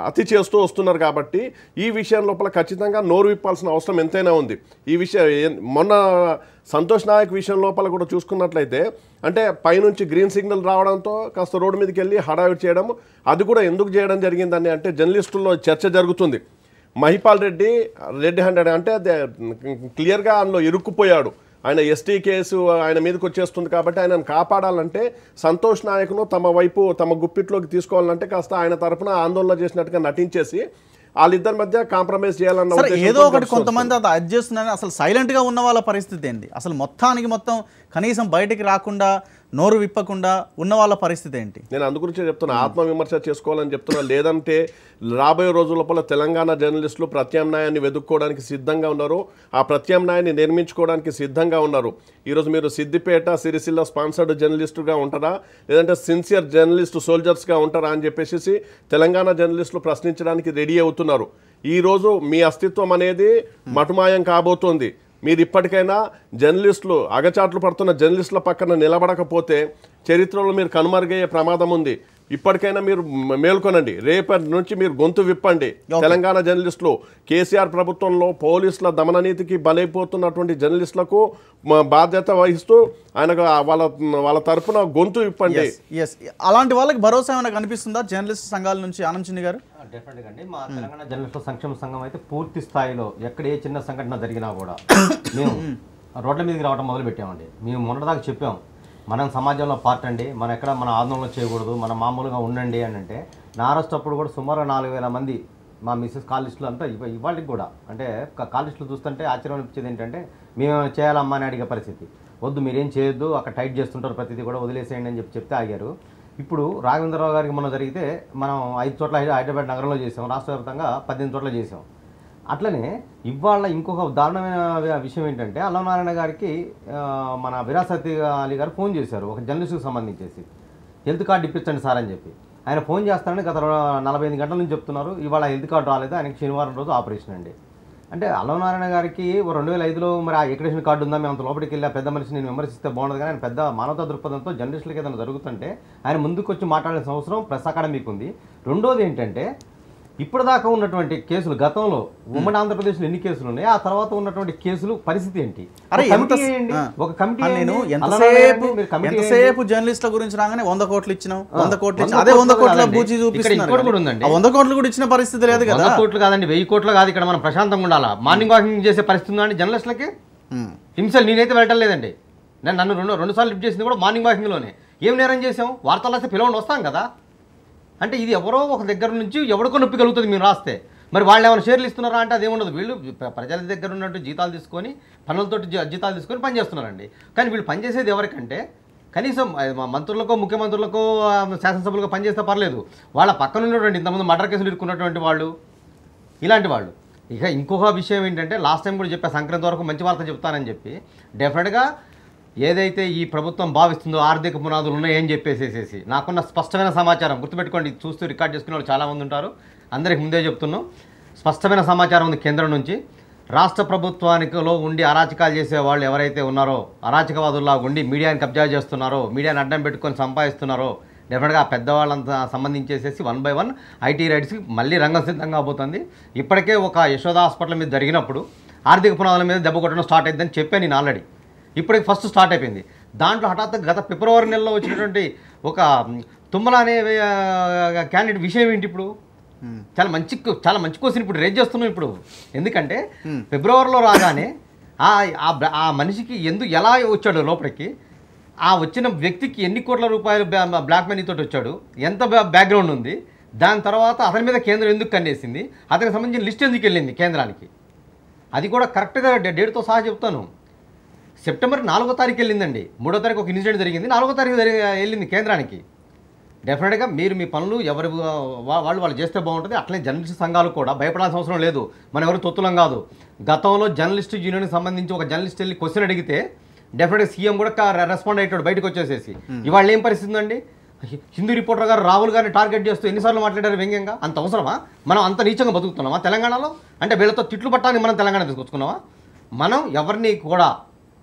Speaker 4: అతి చేస్తూ వస్తున్నారు కాబట్టి ఈ విషయం లోపల ఖచ్చితంగా నోరు విప్పాల్సిన అవసరం ఎంతైనా ఉంది ఈ విషయం మొన్న సంతోష్ నాయక్ విషయం లోపల కూడా చూసుకున్నట్లయితే అంటే పైనుంచి గ్రీన్ సిగ్నల్ రావడంతో కాస్త రోడ్డు మీదకి వెళ్ళి హడావిడి చేయడం అది కూడా ఎందుకు చేయడం జరిగిందని అంటే జర్నలిస్టుల్లో చర్చ జరుగుతుంది మహిపాల్ రెడ్డి రెడ్డి హండ్రెడ్ అంటే క్లియర్గా అందులో ఇరుక్కుపోయాడు ఆయన ఎస్టీ కేసు ఆయన మీదకి వచ్చేస్తుంది కాబట్టి ఆయనను కాపాడాలంటే సంతోష్ నాయకును తమ వైపు తమ గుప్పిట్లోకి తీసుకోవాలంటే కాస్త ఆయన తరఫున ఆందోళన చేసినట్టుగా నటించేసి వాళ్ళిద్దరి మధ్య కాంప్రమైజ్ చేయాలన్న ఏదో ఒకటి
Speaker 2: కొంతమంది అది అడ్జస్ట్ అసలు సైలెంట్గా ఉన్న వాళ్ళ పరిస్థితి ఏంటి అసలు మొత్తానికి మొత్తం కనీసం బయటికి రాకుండా నోరు విప్పకుండా ఉన్న వాళ్ళ పరిస్థితి ఏంటి
Speaker 4: నేను అందు గురించి చెప్తున్నా ఆత్మవిమర్శ చేసుకోవాలని చెప్తున్నా లేదంటే రాబోయే రోజుల తెలంగాణ జర్నలిస్టులు ప్రత్యామ్నాయాన్ని వెతుక్కోవడానికి సిద్ధంగా ఉన్నారు ఆ ప్రత్యామ్నాయాన్ని నిర్మించుకోవడానికి సిద్ధంగా ఉన్నారు ఈరోజు మీరు సిద్దిపేట సిరిసిల్ల స్పాన్సర్డ్ జర్నలిస్టుగా ఉంటారా లేదంటే సిన్సియర్ జర్నలిస్టు సోల్జర్స్గా ఉంటారా అని చెప్పేసి తెలంగాణ జర్నలిస్టులు ప్రశ్నించడానికి రెడీ అవుతున్నారు ఈరోజు మీ అస్తిత్వం అనేది మటుమాయం కాబోతోంది మీరు ఇప్పటికైనా జర్నలిస్టులు అగచాట్లు పడుతున్న జర్నలిస్టుల పక్కన నిలబడకపోతే చరిత్రలో మీరు కనుమరుగయ్యే ప్రమాదం ఉంది ఇప్పటికైనా మీరు మేల్కొనండి రేపటి నుంచి మీరు గొంతు విప్పండి తెలంగాణ జర్నలిస్టులు కేసీఆర్ ప్రభుత్వంలో పోలీసుల దమననీతికి బలైపోతున్నటువంటి జర్నలిస్టులకు బాధ్యత వహిస్తూ ఆయనకు వాళ్ళ వాళ్ళ తరఫున గొంతు విప్పండి
Speaker 2: అలాంటి వాళ్ళకి భరోసా ఏమైనా కనిపిస్తుందా జర్నలిస్ట్ సంఘాల నుంచి ఆనంద్ గారు
Speaker 5: డెఫినెట్గా అండి మా hmm. తెలంగాణ జర్నలిస్టుల సంక్షేమ సంఘం అయితే పూర్తి స్థాయిలో ఎక్కడ ఏ చిన్న సంఘటన జరిగినా కూడా hmm. మేము రోడ్ల మీదకి రావడం మొదలు పెట్టామండి మేము మొన్నటిదాకా చెప్పాం మనం సమాజంలో పార్ట్ అండి మనం ఎక్కడ మన ఆందోళన చేయకూడదు మన మామూలుగా ఉండండి అని అంటే నారస్తప్పుడు అప్పుడు కూడా సుమారు నాలుగు వేల మంది మా మిస్సెస్ కాలిస్టులు అంతా ఇవాళకి కూడా అంటే కాలిస్టులు చూస్తుంటే ఆశ్చర్యం అనిపించేది ఏంటంటే మేమేమైనా చేయాలమ్మా అని అడిగే పరిస్థితి వద్దు మీరేం చేయొద్దు అక్కడ టైట్ చేస్తుంటారు ప్రతిదీ కూడా వదిలేసేయండి అని చెప్పి చెప్తే ఆగారు ఇప్పుడు రాఘవేంద్రరావు గారికి మొన్న జరిగితే మనం ఐదు చోట్ల హైదరాబాద్ నగరంలో చేసాం రాష్ట్ర వ్యాప్తంగా పద్దెనిమిది చోట్ల చేసాం అట్లనే ఇవాళ ఇంకొక దారుణమైన విషయం ఏంటంటే అల్లనారాయణ గారికి మన విరాసతి అలీ గారు ఫోన్ చేశారు ఒక జర్నలిస్ట్కి సంబంధించేసి హెల్త్ కార్డు ఇప్పించండి సార్ అని చెప్పి ఆయన ఫోన్ చేస్తానని గత నలభై ఐదు గంటల నుంచి చెప్తున్నారు ఇవాళ హెల్త్ కార్డు రాలేదు ఆయనకి శనివారం రోజు ఆపరేషన్ అండి అంటే అల్లవనారాయణ గారికి రెండు వేల ఐదులో మరి ఆ ఎక్రేషన్ కార్డు ఉందా మేము అంత లోపలికి వెళ్ళి పెద్ద మనిషి నేను విమర్శిస్తే బాగుండదు కానీ ఆయన పెద్ద మానవతా దృక్పథంతో జర్నలిస్టులకి ఏదైనా జరుగుతుంటే ఆయన ముందుకు వచ్చి మాట్లాడాల్సిన అవసరం ప్రెస్ అకాడమీకి ఉంది రెండోది ఏంటంటే ఇప్పటిదాకా దాకా ఉన్నటువంటి కేసులు గతంలో ఉమ్మడి ఆంధ్రప్రదేశ్లో ఎన్ని కేసులు ఉన్నాయి ఆ తర్వాత ఉన్నటువంటి కేసులు పరిస్థితి ఏంటి అరే ఒక కమిటీ నేను ఎంతసేపు ఎంతసేపు
Speaker 2: జర్నలిస్టుల గురించి రాగానే వంద కోట్లు ఇచ్చినాం వంద కోట్లు అదే వంద కోట్ల బూచి చూపిస్తున్నారు వంద
Speaker 5: కోట్లు కూడా ఇచ్చిన పరిస్థితి లేదు కదా కోట్లు కాదండి వెయ్యి కోట్లు కాదు ఇక్కడ మనం ప్రశాంతంగా ఉండాలా మార్నింగ్ వాకింగ్ చేసే పరిస్థితి ఉందండి జర్నలిస్ట్లకి హింసలు నేనైతే వెళ్ళటం లేదండి నేను నన్ను రెండు రెండు సార్లు లిఫ్ట్ చేసింది కూడా మార్నింగ్ వాకింగ్లోనే ఏం నేరం చేసాం వార్తలు వస్తే పిలవండి వస్తాం కదా అంటే ఇది ఎవరో ఒక దగ్గర నుంచి ఎవరికో నొప్పి కలుగుతుంది మీరు రాస్తే మరి వాళ్ళు ఏమైనా షేర్లు ఇస్తున్నారా అంటే ఉండదు వీళ్ళు ప్రజల దగ్గర ఉన్నట్టు జీతాలు తీసుకొని పనులతోటి జీతాలు తీసుకొని పనిచేస్తున్నారండి కానీ వీళ్ళు పనిచేసేది ఎవరికంటే కనీసం మంత్రులకో ముఖ్యమంత్రులకో శాసనసభలకో పనిచేస్తే పర్లేదు వాళ్ళ పక్కన ఉన్నటువంటి ఇంతకుముందు మర్డర్ కేసులు ఇరుక్కున్నటువంటి వాళ్ళు ఇలాంటి వాళ్ళు ఇక ఇంకొక విషయం ఏంటంటే లాస్ట్ టైం కూడా చెప్పే సంక్రాంతి వరకు మంచి వార్త చెప్తానని చెప్పి డెఫినెట్గా ఏదైతే ఈ ప్రభుత్వం భావిస్తుందో ఆర్థిక పునాదులు ఉన్నాయని చెప్పేసేసేసి నాకున్న స్పష్టమైన సమాచారం గుర్తుపెట్టుకోండి చూస్తూ రికార్డ్ చేసుకునే వాళ్ళు చాలామంది ఉంటారు అందరికి ముందే చెప్తున్నాం స్పష్టమైన సమాచారం ఉంది కేంద్రం నుంచి రాష్ట్ర ప్రభుత్వానికిలో ఉండి అరాచకాలు చేసే వాళ్ళు ఎవరైతే ఉన్నారో అరాచకవాదుల్లా ఉండి మీడియాని కబ్జా చేస్తున్నారో మీడియాని అడ్డం పెట్టుకొని సంపాదిస్తున్నారో డెఫినెట్గా పెద్దవాళ్ళంతా సంబంధించేసేసి వన్ బై వన్ ఐటీ రైడ్స్కి మళ్ళీ రంగం సిద్ధంగా పోతుంది ఇప్పటికే ఒక యశోద హాస్పిటల్ మీద జరిగినప్పుడు ఆర్థిక పునాదుల మీద దెబ్బ కొట్టడం స్టార్ట్ అయిందని చెప్పాను నేను ఆల్రెడీ ఇప్పటికి ఫస్ట్ స్టార్ట్ అయిపోయింది దాంట్లో హఠాత్తుగా గత ఫిబ్రవరి నెలలో వచ్చినటువంటి ఒక తుమ్మల అనే క్యాండిడేట్ విషయం ఏంటి ఇప్పుడు చాలా మంచి చాలా మంచి క్వశ్చన్ ఇప్పుడు రేజ్ చేస్తున్నాం ఇప్పుడు ఎందుకంటే ఫిబ్రవరిలో రాగానే ఆ మనిషికి ఎందుకు ఎలా వచ్చాడు లోపలికి ఆ వచ్చిన వ్యక్తికి ఎన్ని కోట్ల రూపాయలు బ్లాక్ మనీ తోటి వచ్చాడు ఎంత బ్యాక్గ్రౌండ్ ఉంది దాని తర్వాత అతని మీద కేంద్రం ఎందుకు కన్నేసింది అతనికి సంబంధించిన లిస్ట్ ఎందుకు వెళ్ళింది కేంద్రానికి అది కూడా కరెక్ట్గా డేట్తో సహా చెప్తాను సెప్టెంబర్ నాలుగో తారీఖు వెళ్ళిందండి మూడో తారీఖు ఒక ఇన్సిడెంట్ జరిగింది నాలుగో తారీఖు జరిగి వెళ్ళింది కేంద్రానికి డెఫినెట్గా మీరు మీ పనులు ఎవరు వాళ్ళు వాళ్ళు చేస్తే బాగుంటుంది అట్లనే జర్నలిస్ట్ సంఘాలు కూడా భయపడాల్సిన అవసరం లేదు మన ఎవరు తొత్తులం కాదు గతంలో జర్నలిస్ట్ యూనియన్కి సంబంధించి ఒక జర్నలిస్ట్ వెళ్ళి క్వశ్చన్ అడిగితే డెఫినెట్గా సీఎం కూడా రెస్పాండ్ అయ్యాడు బయటకు వచ్చేసేసి hmm. ఇవాళ ఏం పరిస్థితి అండి హిందూ రిపోర్టర్ గారు రాహుల్ గారిని టార్గెట్ చేస్తూ ఎన్నిసార్లు మాట్లాడారు వ్యంగ్యంగా అంత అవసరమా మనం అంత నీచంగా బతుకుతున్నామా తెలంగాణలో అంటే వీళ్ళతో తిట్లు పట్టాన్ని మనం తెలంగాణ తీసుకొచ్చుకున్నామా మనం ఎవరిని కూడా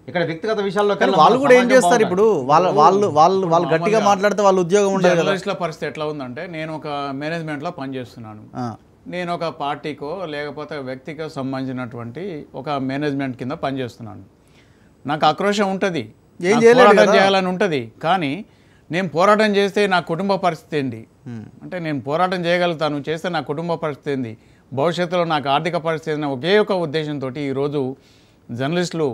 Speaker 5: ఇక్కడ వ్యక్తిగత విషయాల్లో వాళ్ళు కూడా ఏం చేస్తారు ఇప్పుడు
Speaker 2: వాళ్ళ వాళ్ళు వాళ్ళు వాళ్ళు గట్టిగా మాట్లాడితే వాళ్ళు ఉద్యోగం ఉండాలి జర్నలిస్ట్లో
Speaker 3: పరిస్థితి ఎట్లా ఉందంటే నేను ఒక మేనేజ్మెంట్లో పనిచేస్తున్నాను నేను ఒక పార్టీకో లేకపోతే వ్యక్తికో సంబంధించినటువంటి ఒక మేనేజ్మెంట్ కింద పనిచేస్తున్నాను నాకు ఆక్రోషం ఉంటుంది ఏం పోరాటం చేయాలని ఉంటుంది కానీ నేను పోరాటం చేస్తే నా కుటుంబ పరిస్థితి ఏంటి అంటే నేను పోరాటం చేయగలుగుతాను చేస్తే నా కుటుంబ పరిస్థితి ఏంటి భవిష్యత్తులో నాకు ఆర్థిక పరిస్థితి ఒకే ఒక ఉద్దేశంతో ఈరోజు జర్నలిస్టులు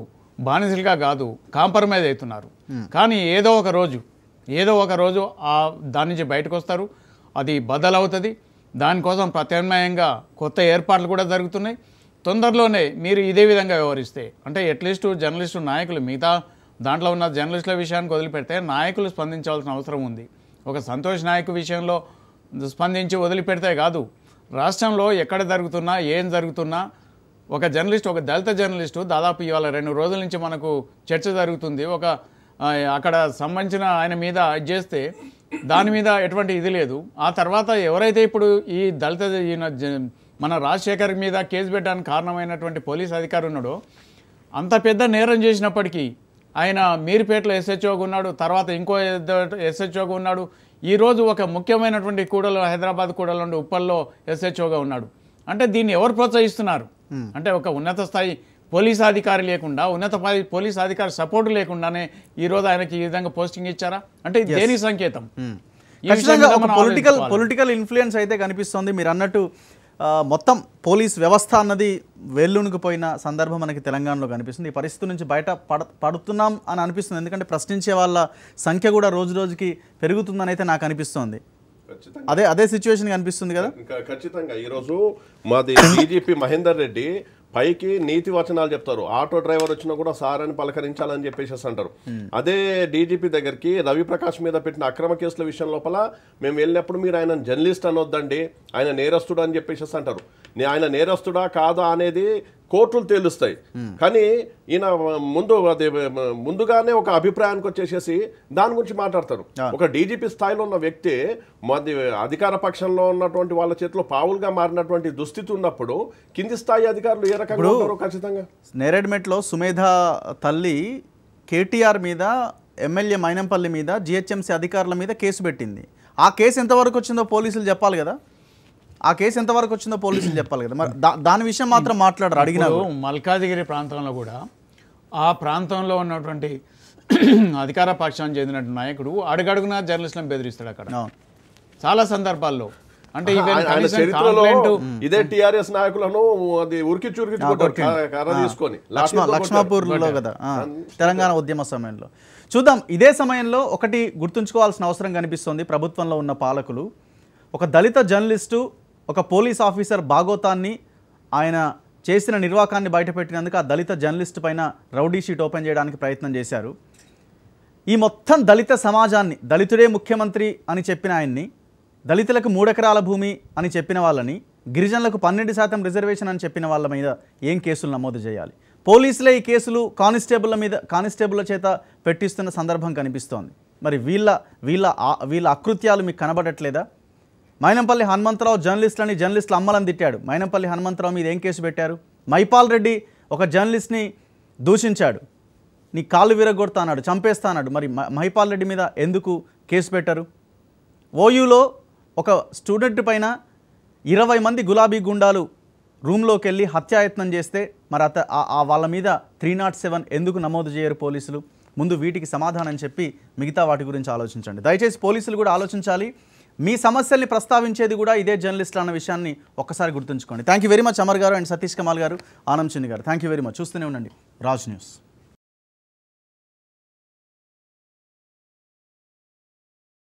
Speaker 3: బానిసలుగా కాదు కాంప్రమైజ్ అవుతున్నారు hmm. కానీ ఏదో ఒక రోజు ఏదో ఒక రోజు ఆ దాని నుంచి బయటకు వస్తారు అది బదలవుతుంది దానికోసం ప్రత్యామ్నాయంగా కొత్త ఏర్పాట్లు కూడా జరుగుతున్నాయి తొందరలోనే మీరు ఇదే విధంగా వ్యవహరిస్తే అంటే అట్లీస్ట్ జర్నలిస్టు నాయకులు మిగతా దాంట్లో ఉన్న జర్నలిస్టుల విషయానికి వదిలిపెడితే నాయకులు స్పందించాల్సిన అవసరం ఉంది ఒక సంతోష్ నాయకు విషయంలో స్పందించి వదిలిపెడితే కాదు రాష్ట్రంలో ఎక్కడ జరుగుతున్నా ఏం జరుగుతున్నా ఒక జర్నలిస్ట్ ఒక దళిత జర్నలిస్టు దాదాపు ఇవాళ రెండు రోజుల నుంచి మనకు చర్చ జరుగుతుంది ఒక అక్కడ సంబంధించిన ఆయన మీద చేస్తే దాని మీద ఎటువంటి ఇది లేదు ఆ తర్వాత ఎవరైతే ఇప్పుడు ఈ దళిత మన రాజశేఖర్ మీద కేసు పెట్టడానికి కారణమైనటువంటి పోలీస్ అధికారి ఉన్నాడో అంత పెద్ద నేరం చేసినప్పటికీ ఆయన మీరుపేటలో ఎస్హెచ్ఓగా ఉన్నాడు తర్వాత ఇంకో ఎస్హెచ్ఓగా ఉన్నాడు ఈరోజు ఒక ముఖ్యమైనటువంటి కూడలో హైదరాబాద్ కూడలో ఉప్పల్లో ఎస్హెచ్ఓగా ఉన్నాడు అంటే దీన్ని ఎవరు ప్రోత్సహిస్తున్నారు hmm. అంటే ఒక ఉన్నత స్థాయి పోలీస్ అధికారి లేకుండా ఉన్నత పోలీస్ అధికారి సపోర్టు లేకుండానే ఈరోజు ఆయనకి ఈ విధంగా పోస్టింగ్ ఇచ్చారా అంటే దేని సంకేతం hmm. ఒక పొలిటికల్
Speaker 2: పొలిటికల్ ఇన్ఫ్లుయెన్స్ అయితే కనిపిస్తుంది మీరు అన్నట్టు మొత్తం పోలీస్ వ్యవస్థ అన్నది వెల్లునికిపోయిన సందర్భం మనకి తెలంగాణలో కనిపిస్తుంది ఈ పరిస్థితి నుంచి బయట పడ పడుతున్నాం అని అనిపిస్తుంది ఎందుకంటే ప్రశ్నించే వాళ్ళ సంఖ్య కూడా రోజు రోజుకి పెరుగుతుందని అయితే నాకు అనిపిస్తోంది అదే అదే సిచ్యువేషన్ కనిపిస్తుంది కదా
Speaker 4: ఖచ్చితంగా ఈరోజు మాది డీజీపీ మహేందర్ రెడ్డి పైకి నీతి వచనాలు చెప్తారు ఆటో డ్రైవర్ వచ్చినా కూడా సార్ అని పలకరించాలని చెప్పేసి అంటారు hmm. అదే డీజీపీ దగ్గరికి రవి ప్రకాష్ మీద పెట్టిన అక్రమ కేసుల విషయం లోపల మేము వెళ్ళినప్పుడు మీరు ఆయన జర్నలిస్ట్ అనొద్దండి ఆయన నేరస్తుడు అని చెప్పేసి అంటారు ఆయన నేరస్తుడా కాదా అనేది కోర్టులు తేలుస్తాయి కానీ ఈయన ముందు అది ముందుగానే ఒక అభిప్రాయానికి వచ్చేసేసి దాని గురించి మాట్లాడతారు ఒక డీజీపీ స్థాయిలో ఉన్న వ్యక్తి మాది అధికార పక్షంలో ఉన్నటువంటి వాళ్ళ చేతిలో పావులుగా మారినటువంటి దుస్థితి ఉన్నప్పుడు కింది స్థాయి అధికారులు ఏ రకంగా ఖచ్చితంగా నేరెడ్మెట్లో
Speaker 2: సుమేధ తల్లి కేటీఆర్ మీద ఎమ్మెల్యే మైనంపల్లి మీద జిహెచ్ఎంసీ అధికారుల మీద కేసు పెట్టింది ఆ కేసు ఎంతవరకు వచ్చిందో పోలీసులు చెప్పాలి కదా ఆ కేసు ఎంతవరకు వచ్చిందో పోలీసులు చెప్పాలి కదా మరి దాని విషయం మాత్రం మాట్లాడరు అడిగినారు
Speaker 3: మల్కాజిగిరి ప్రాంతంలో కూడా ఆ ప్రాంతంలో ఉన్నటువంటి అధికార పక్షానికి చెందిన నాయకుడు అడుగడుగున జర్నలిస్టులను బెదిరిస్తాడు అక్కడ చాలా సందర్భాల్లో అంటే ఇదే
Speaker 4: అది ఉరికి లక్ష్మాపూర్ లో కదా
Speaker 2: తెలంగాణ ఉద్యమ సమయంలో చూద్దాం ఇదే సమయంలో ఒకటి గుర్తుంచుకోవాల్సిన అవసరం కనిపిస్తుంది ప్రభుత్వంలో ఉన్న పాలకులు ఒక దళిత జర్నలిస్టు ఒక పోలీస్ ఆఫీసర్ భాగోతాన్ని ఆయన చేసిన నిర్వాకాన్ని బయటపెట్టినందుకు ఆ దళిత జర్నలిస్ట్ పైన రౌడీ షీట్ ఓపెన్ చేయడానికి ప్రయత్నం చేశారు ఈ మొత్తం దళిత సమాజాన్ని దళితుడే ముఖ్యమంత్రి అని చెప్పిన ఆయన్ని దళితులకు మూడెకరాల భూమి అని చెప్పిన వాళ్ళని గిరిజనులకు పన్నెండు శాతం రిజర్వేషన్ అని చెప్పిన వాళ్ళ మీద ఏం కేసులు నమోదు చేయాలి పోలీసులే ఈ కేసులు కానిస్టేబుల్ల మీద కానిస్టేబుల్ల చేత పెట్టిస్తున్న సందర్భం కనిపిస్తోంది మరి వీళ్ళ వీళ్ళ వీళ్ళ అకృత్యాలు మీకు కనబడట్లేదా మైనంపల్లి హనుమంతరావు జర్నలిస్టులని జర్నలిస్టులు అమ్మలని తిట్టాడు మైనంపల్లి హనుమంతరావు మీద ఏం కేసు పెట్టారు మైపాల్ రెడ్డి ఒక జర్నలిస్ట్ని దూషించాడు నీ కాళ్ళు విరగొడతా అన్నాడు చంపేస్తా అన్నాడు మరి మహిపాల్ రెడ్డి మీద ఎందుకు కేసు పెట్టారు ఓయూలో ఒక స్టూడెంట్ పైన ఇరవై మంది గులాబీ గుండాలు రూమ్లోకి వెళ్ళి హత్యాయత్నం చేస్తే మరి అత వాళ్ళ మీద త్రీ నాట్ సెవెన్ ఎందుకు నమోదు చేయరు పోలీసులు ముందు వీటికి సమాధానం చెప్పి మిగతా వాటి గురించి ఆలోచించండి దయచేసి పోలీసులు కూడా ఆలోచించాలి మీ సమస్యల్ని ప్రస్తావించేది కూడా ఇదే జర్నలిస్టులు అన్న విషయాన్ని ఒక్కసారి గుర్తుంచుకోండి థ్యాంక్ వెరీ మచ్ అమర్ గారు అండ్ సతీష్ కమాల్ గారు ఆనంద్ గారు థ్యాంక్ వెరీ మచ్ చూస్తూనే ఉండండి
Speaker 1: రాజ్ న్యూస్